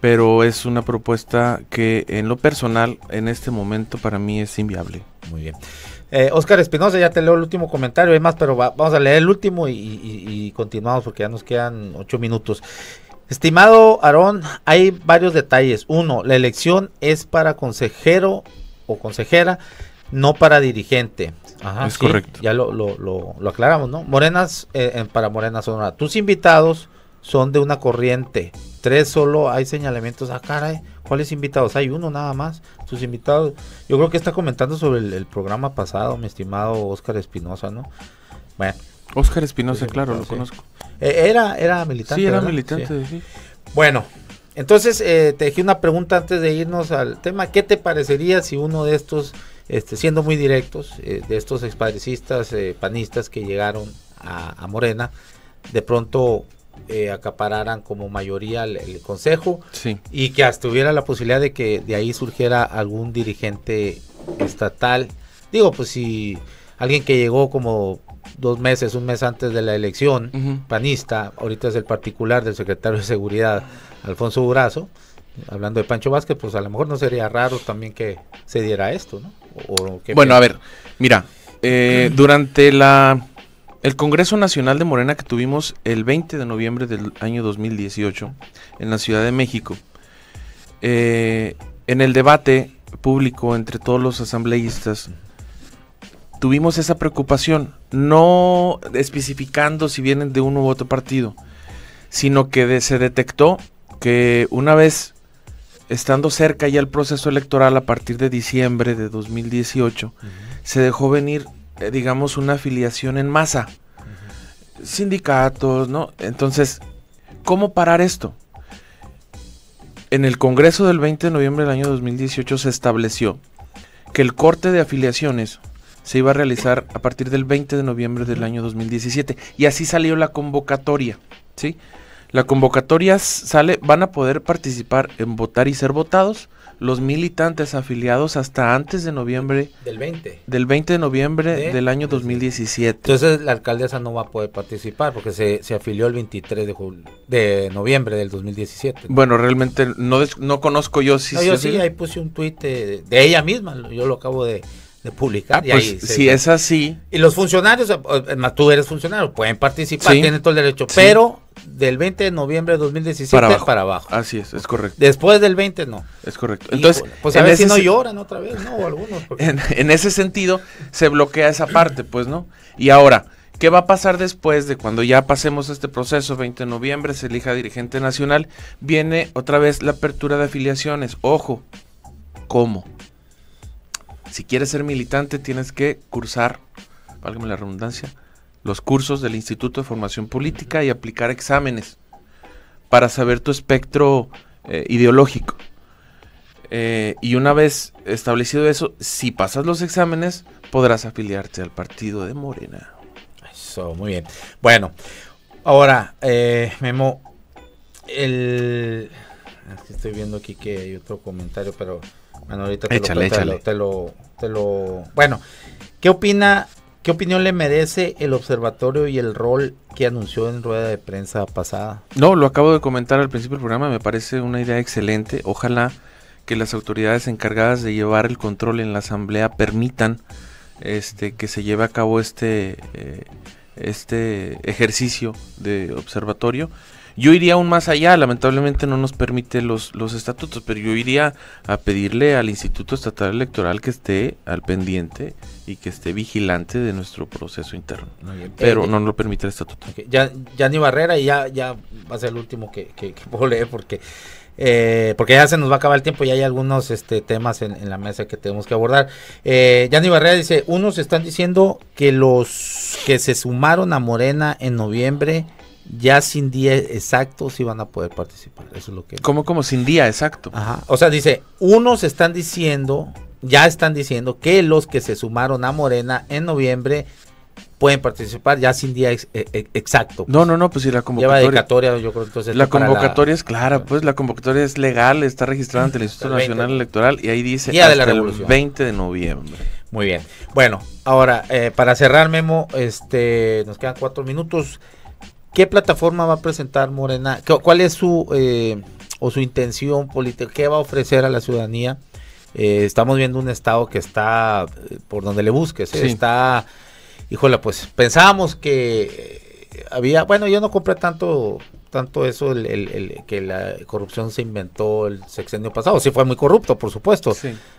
pero es una propuesta que en lo personal, en este momento, para mí es inviable. Muy bien. Oscar Espinosa, ya te leo el último comentario, hay más, pero vamos a leer el último y continuamos porque ya nos quedan ocho minutos. Estimado Aarón, hay varios detalles. Uno, la elección es para consejero o consejera, no para dirigente. Ajá, es correcto. Ya lo, lo, aclaramos, ¿no? Morenas, eh, para Morenas Sonora. Tus invitados son de una corriente. Tres solo hay señalamientos. Ah, caray, ¿cuáles invitados? Hay uno nada más. Tus invitados. Yo creo que está comentando sobre el, programa pasado, mi estimado Oscar Espinosa, ¿no? Bueno. Óscar Espinosa, claro, lo conozco. Eh, era, militante. Sí, era militante, Bueno, entonces eh, te dejé una pregunta antes de irnos al tema. ¿Qué te parecería si uno de estos, este, siendo muy directos, eh, de estos expadricistas panistas que llegaron a, Morena, de pronto acapararan como mayoría el, consejo y que hasta hubiera la posibilidad de que de ahí surgiera algún dirigente estatal? Digo, pues si alguien que llegó como dos meses, un mes antes de la elección panista, ahorita es el particular del secretario de Seguridad, Alfonso Durazo, hablando de Pancho Vázquez, pues a lo mejor no sería raro también que se diera esto, ¿no? bueno, a ver, mira, eh, durante la el Congreso Nacional de Morena que tuvimos el 20 de noviembre del año 2018 en la Ciudad de México, eh, en el debate público entre todos los asambleístas, tuvimos esa preocupación no especificando si vienen de uno u otro partido, sino que se detectó que una vez estando cerca ya el proceso electoral a partir de diciembre de 2018, se dejó venir, eh, digamos, una afiliación en masa. Sindicatos, ¿no? Entonces, ¿cómo parar esto? En el Congreso del 20 de noviembre del año 2018 se estableció que el corte de afiliaciones se iba a realizar a partir del 20 de noviembre del año 2017 y así salió la convocatoria, ¿sí? La convocatoria sale, van a poder participar en votar y ser votados los militantes afiliados hasta antes de noviembre del 20 del 20 de noviembre del año 2017. Entonces la alcaldesa no va a poder participar porque se, se afilió el 23 de de noviembre del 2017. Bueno, realmente no no conozco yo si yo sí, ahí puse un tuit de ella misma, yo lo acabo de de publicar. Ah, y pues, si es así. Y los funcionarios, además eh, tú eres funcionario, pueden participar, tienen todo el derecho, pero del 20 de noviembre de 2017 para abajo. Así es, es correcto. Después del 20 no. Es correcto. Entonces, pues a ver si no lloran otra vez, ¿no? O algunos. en, ese sentido, se bloquea esa parte, pues, ¿no? Y ahora, ¿qué va a pasar después de cuando ya pasemos este proceso, 20 de noviembre, se elija dirigente nacional? Viene otra vez la apertura de afiliaciones. Ojo, ¿cómo? si quieres ser militante tienes que cursar, válgame la redundancia, los cursos del Instituto de Formación Política y aplicar exámenes para saber tu espectro eh, ideológico. Eh, y una vez establecido eso, si pasas los exámenes, podrás afiliarte al partido de Morena. Eso, muy bien. Bueno, ahora, eh, Memo, Estoy viendo aquí que hay otro comentario, pero bueno, ahorita te, lo, te, lo, Bueno, ¿qué opina? ¿Qué opinión le merece el observatorio y el rol que anunció en rueda de prensa pasada? No, lo acabo de comentar al principio del programa, me parece una idea excelente. Ojalá que las autoridades encargadas de llevar el control en la asamblea permitan este, que se lleve a cabo este, eh, este ejercicio de observatorio yo iría aún más allá, lamentablemente no nos permite los, los estatutos, pero yo iría a pedirle al Instituto Estatal Electoral que esté al pendiente y que esté vigilante de nuestro proceso interno. Pero eh, no lo permite el estatuto. Ya, ya ni barrera y ya, ya va a ser el último que, que, que puedo leer porque... Eh, porque ya se nos va a acabar el tiempo y hay algunos este, temas en, la mesa que tenemos que abordar. Eh, ni Barrera dice, unos están diciendo que los que se sumaron a Morena en noviembre ya sin día exacto si van a poder participar. Eso es lo que. ¿Cómo, como sin día exacto? Ajá. O sea, dice, unos están diciendo, ya están diciendo que los que se sumaron a Morena en noviembre pueden participar ya sin día eh, eh, exacto. No, no, no, pues si la convocatoria. yo creo La convocatoria es clara, pues la convocatoria es legal, está registrada ante el Instituto Nacional Electoral y ahí dice día hasta el 20 de noviembre. Muy bien. Bueno, ahora, eh, para cerrar, Memo, este, nos quedan cuatro minutos. ¿Qué plataforma va a presentar Morena? ¿Cuál es su eh, o su intención política? ¿Qué va a ofrecer a la ciudadanía? Eh, estamos viendo un estado que está eh, por donde le busques, está, híjole, pues pensábamos que había, bueno, yo no compré tanto tanto eso el, que la corrupción se inventó el sexenio pasado. Sí fue muy corrupto, por supuesto.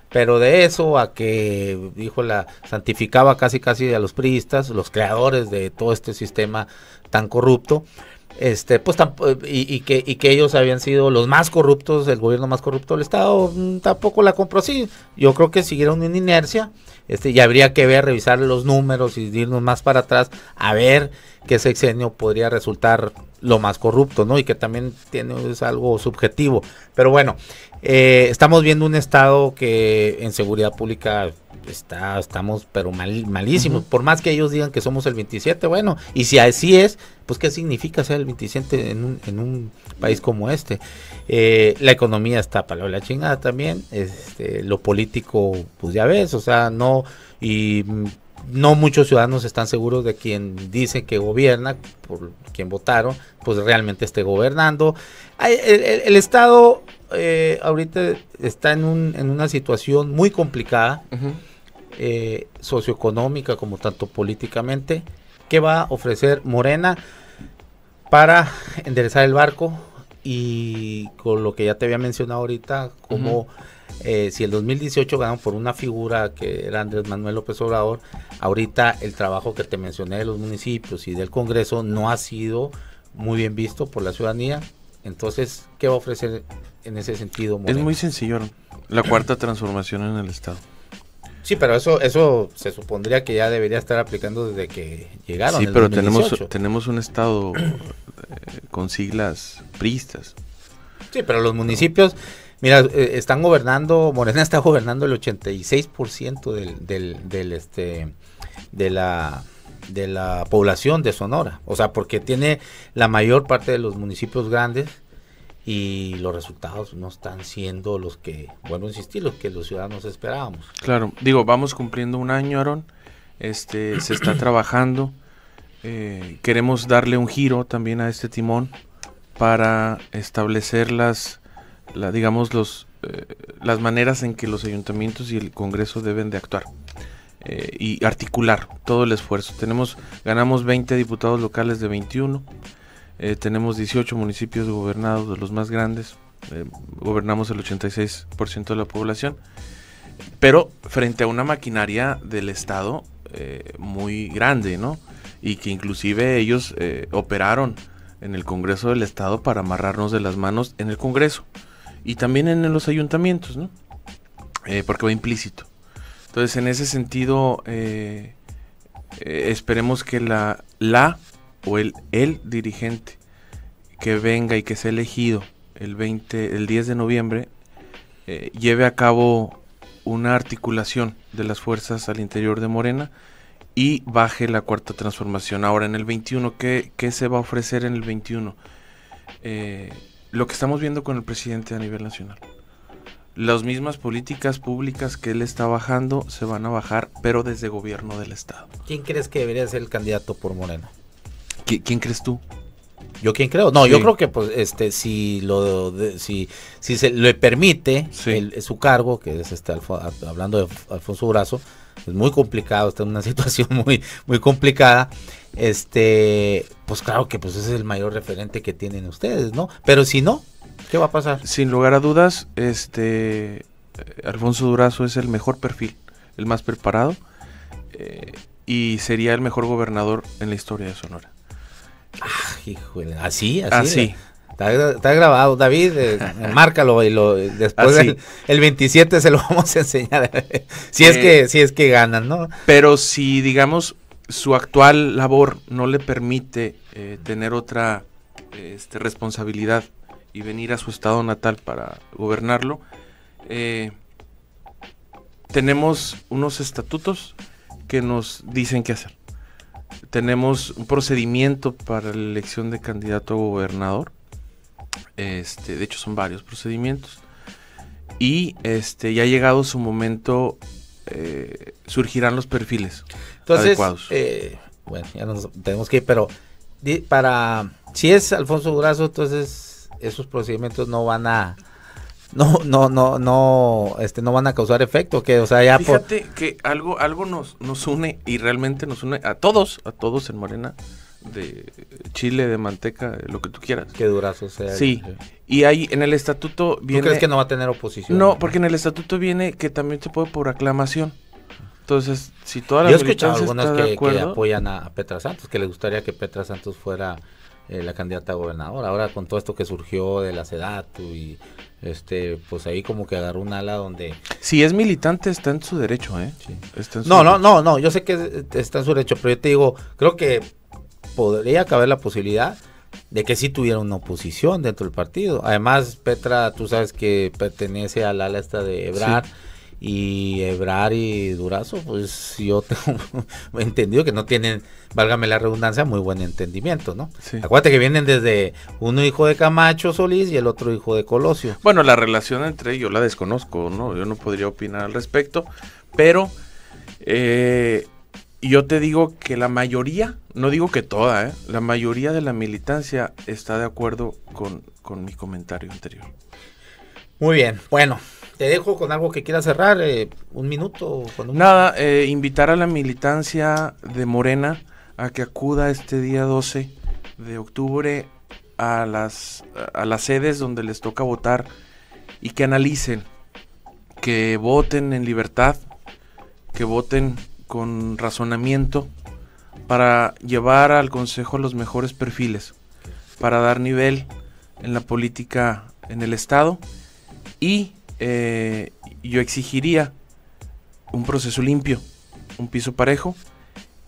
Pero de eso a que, dijo la, santificaba casi casi a los priistas, los creadores de todo este sistema tan corrupto. Este, pues y, y, que, y que ellos habían sido los más corruptos, el gobierno más corrupto del Estado, mm, tampoco la compró así. Yo creo que siguieron en inercia, este, y habría que ver, revisar los números y irnos más para atrás, a ver qué sexenio podría resultar lo más corrupto, ¿no? Y que también tiene, es algo subjetivo. Pero bueno, eh, estamos viendo un Estado que en seguridad pública está, estamos, pero malísimos. Por más que ellos digan que somos el 27, bueno, y si así es, pues ¿qué significa ser el 27 en un, país como este? Eh, la economía está para la chingada también, este, lo político, pues ya ves, o sea, no, y no muchos ciudadanos están seguros de quien dice que gobierna, por quien votaron, pues realmente esté gobernando. El, Estado eh, ahorita está en, un, en, una situación muy complicada, eh, socioeconómica como tanto políticamente. ¿Qué va a ofrecer Morena para enderezar el barco? Y con lo que ya te había mencionado ahorita, como... Eh, si el 2018 ganaron por una figura que era Andrés Manuel López Obrador, ahorita el trabajo que te mencioné de los municipios y del Congreso no ha sido muy bien visto por la ciudadanía. Entonces, ¿qué va a ofrecer en ese sentido? Es muy sencillo, la cuarta transformación en el Estado. Sí, pero eso eso se supondría que ya debería estar aplicando desde que llegaron. Sí, pero tenemos tenemos un Estado eh, con siglas pristas Sí, pero los municipios... Mira, eh, están gobernando, Morena está gobernando el 86% del, del, del, este, de la de la población de Sonora, o sea, porque tiene la mayor parte de los municipios grandes y los resultados no están siendo los que, bueno, insistir, los que los ciudadanos esperábamos. Claro, digo, vamos cumpliendo un año, Aaron, este, se está trabajando, eh, queremos darle un giro también a este timón para establecer las la digamos, los, eh, las maneras en que los ayuntamientos y el Congreso deben de actuar. Eh, y articular todo el esfuerzo. Tenemos, ganamos 20 diputados locales de 21, eh, tenemos 18 municipios gobernados de los más grandes, gobernamos el 86% de la población, pero frente a una maquinaria del Estado muy grande, ¿no? Y que inclusive ellos operaron en el Congreso del Estado para amarrarnos de las manos en el Congreso y también en los ayuntamientos, ¿no? Eh, porque va implícito. Entonces, en ese sentido, eh, eh, esperemos que la, la o el, el dirigente que venga y que sea elegido el, 20, el 10 de noviembre lleve a cabo una articulación de las fuerzas al interior de Morena y baje la cuarta transformación. Ahora, en el 21, ¿qué, qué se va a ofrecer en el 21? Eh, lo que estamos viendo con el presidente a nivel nacional. Las mismas políticas públicas que él está bajando se van a bajar, pero desde gobierno del Estado. ¿Quién crees que debería ser el candidato por Morena? ¿Quién crees tú? Yo quién creo. No, yo creo que pues este si lo si si se le permite su cargo, que es este hablando de Alfonso Brazo, es muy complicado, está en una situación muy muy complicada este, pues claro que pues es el mayor referente que tienen ustedes, ¿no? Pero si no, ¿qué va a pasar? Sin lugar a dudas, este, Alfonso Durazo es el mejor perfil, el más preparado eh, y sería el mejor gobernador en la historia de Sonora. Ah, así, así. Ah, está, grabado, David, eh, márcalo y después ah, el, 27 se lo vamos a enseñar. si, es eh, que, si es que ganan, ¿no? Pero si, digamos, su actual labor no le permite eh, tener otra este, responsabilidad y venir a su estado natal para gobernarlo, eh, tenemos unos estatutos que nos dicen qué hacer. Tenemos un procedimiento para la elección de candidato a gobernador. Este, de hecho, son varios procedimientos. Y este, ya ha llegado su momento, eh, surgirán los perfiles. Entonces, eh, bueno, ya nos tenemos que ir, pero para si es Alfonso Durazo, entonces esos procedimientos no van a no no no no este no van a causar efecto que o sea fíjate que algo algo nos nos une y realmente nos une a todos a todos en Morena de chile de manteca lo que tú quieras que durazo sea sí y ahí en el estatuto viene crees que no va a tener oposición no porque en el estatuto viene que también se puede por aclamación entonces, si toda la Yo he algunas que, apoyan a Petra Santos, que le gustaría que Petra Santos fuera eh, la candidata a gobernador. Ahora con todo esto que surgió de la SEDATU y este, pues ahí como que agarró un ala donde... Si es militante está en su derecho, ¿eh? no, no, no, no, yo sé que está en su derecho, pero yo te digo, creo que podría caber la posibilidad de que sí tuviera una oposición dentro del partido. Además, Petra, tú sabes que pertenece al ala esta de Ebrard y Ebrar y Durazo, pues yo tengo entendido que no tienen, válgame la redundancia, muy buen entendimiento, ¿no? Sí. Acuérdate que vienen desde uno hijo de Camacho Solís y el otro hijo de Colosio. Bueno, la relación entre ellos la desconozco, ¿no? Yo no podría opinar al respecto, pero eh, yo te digo que la mayoría, no digo que toda, ¿eh? la mayoría de la militancia está de acuerdo con mi comentario anterior. Muy bien, bueno, dejo con algo que quiera cerrar, eh, un minuto. Nada, eh, invitar a la militancia de Morena a que acuda este día 12 de octubre a las, a las sedes donde les toca votar y que analicen, que voten en libertad, que voten con razonamiento para llevar al Consejo los mejores perfiles, para dar nivel en la política en el Estado y eh, yo exigiría un proceso limpio, un piso parejo,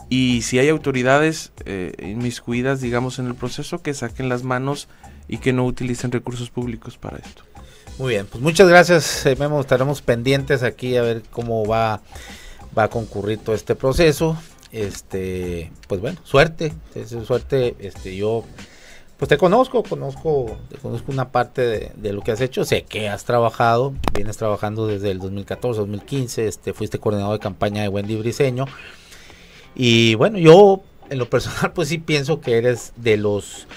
y si hay autoridades mis eh, inmiscuidas, digamos, en el proceso, que saquen las manos y que no utilicen recursos públicos para esto. Muy bien, pues muchas gracias, eh, Memo. Estaremos pendientes aquí a ver cómo va, va a concurrir todo este proceso. Este, pues bueno, suerte, suerte. Este, yo pues te conozco, conozco, te conozco una parte de, lo que has hecho, sé que has trabajado, vienes trabajando desde el 2014, 2015, este, fuiste coordinador de campaña de Wendy Briseño. Y bueno, yo en lo personal pues sí pienso que eres de los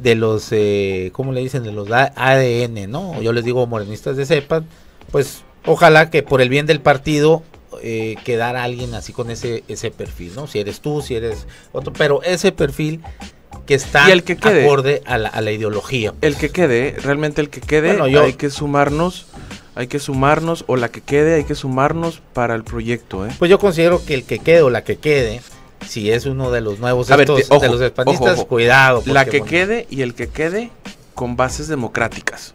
de los eh, ¿cómo le dicen? de los ADN, ¿no? Yo les digo morenistas de cepa, pues ojalá que por el bien del partido eh, alguien así con ese, ese perfil, ¿no? Si eres tú, si eres otro, pero ese perfil que está acorde a la, ideología. Pues. El que quede, realmente el que quede, hay que sumarnos hay que sumarnos, o la que quede, hay que sumarnos para el proyecto. ¿eh? Pues yo considero que el que quede o la que quede, si es uno de los nuevos estos, de los cuidado. La que quede y el que quede con bases democráticas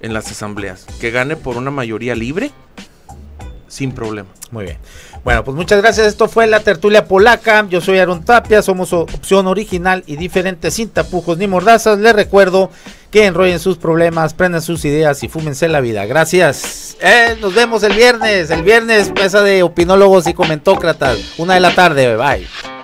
en las asambleas. Que gane por una mayoría libre sin problema. Muy bien. Bueno, pues muchas gracias. Esto fue la tertulia polaca. Yo soy Aaron Tapia. Somos opción original y diferente sin tapujos ni mordazas. Les recuerdo que enrollen sus problemas, prendan sus ideas y fúmense la vida. Gracias. Eh, nos vemos el viernes. El viernes, mesa de opinólogos y comentócratas. Una de la tarde. Bye.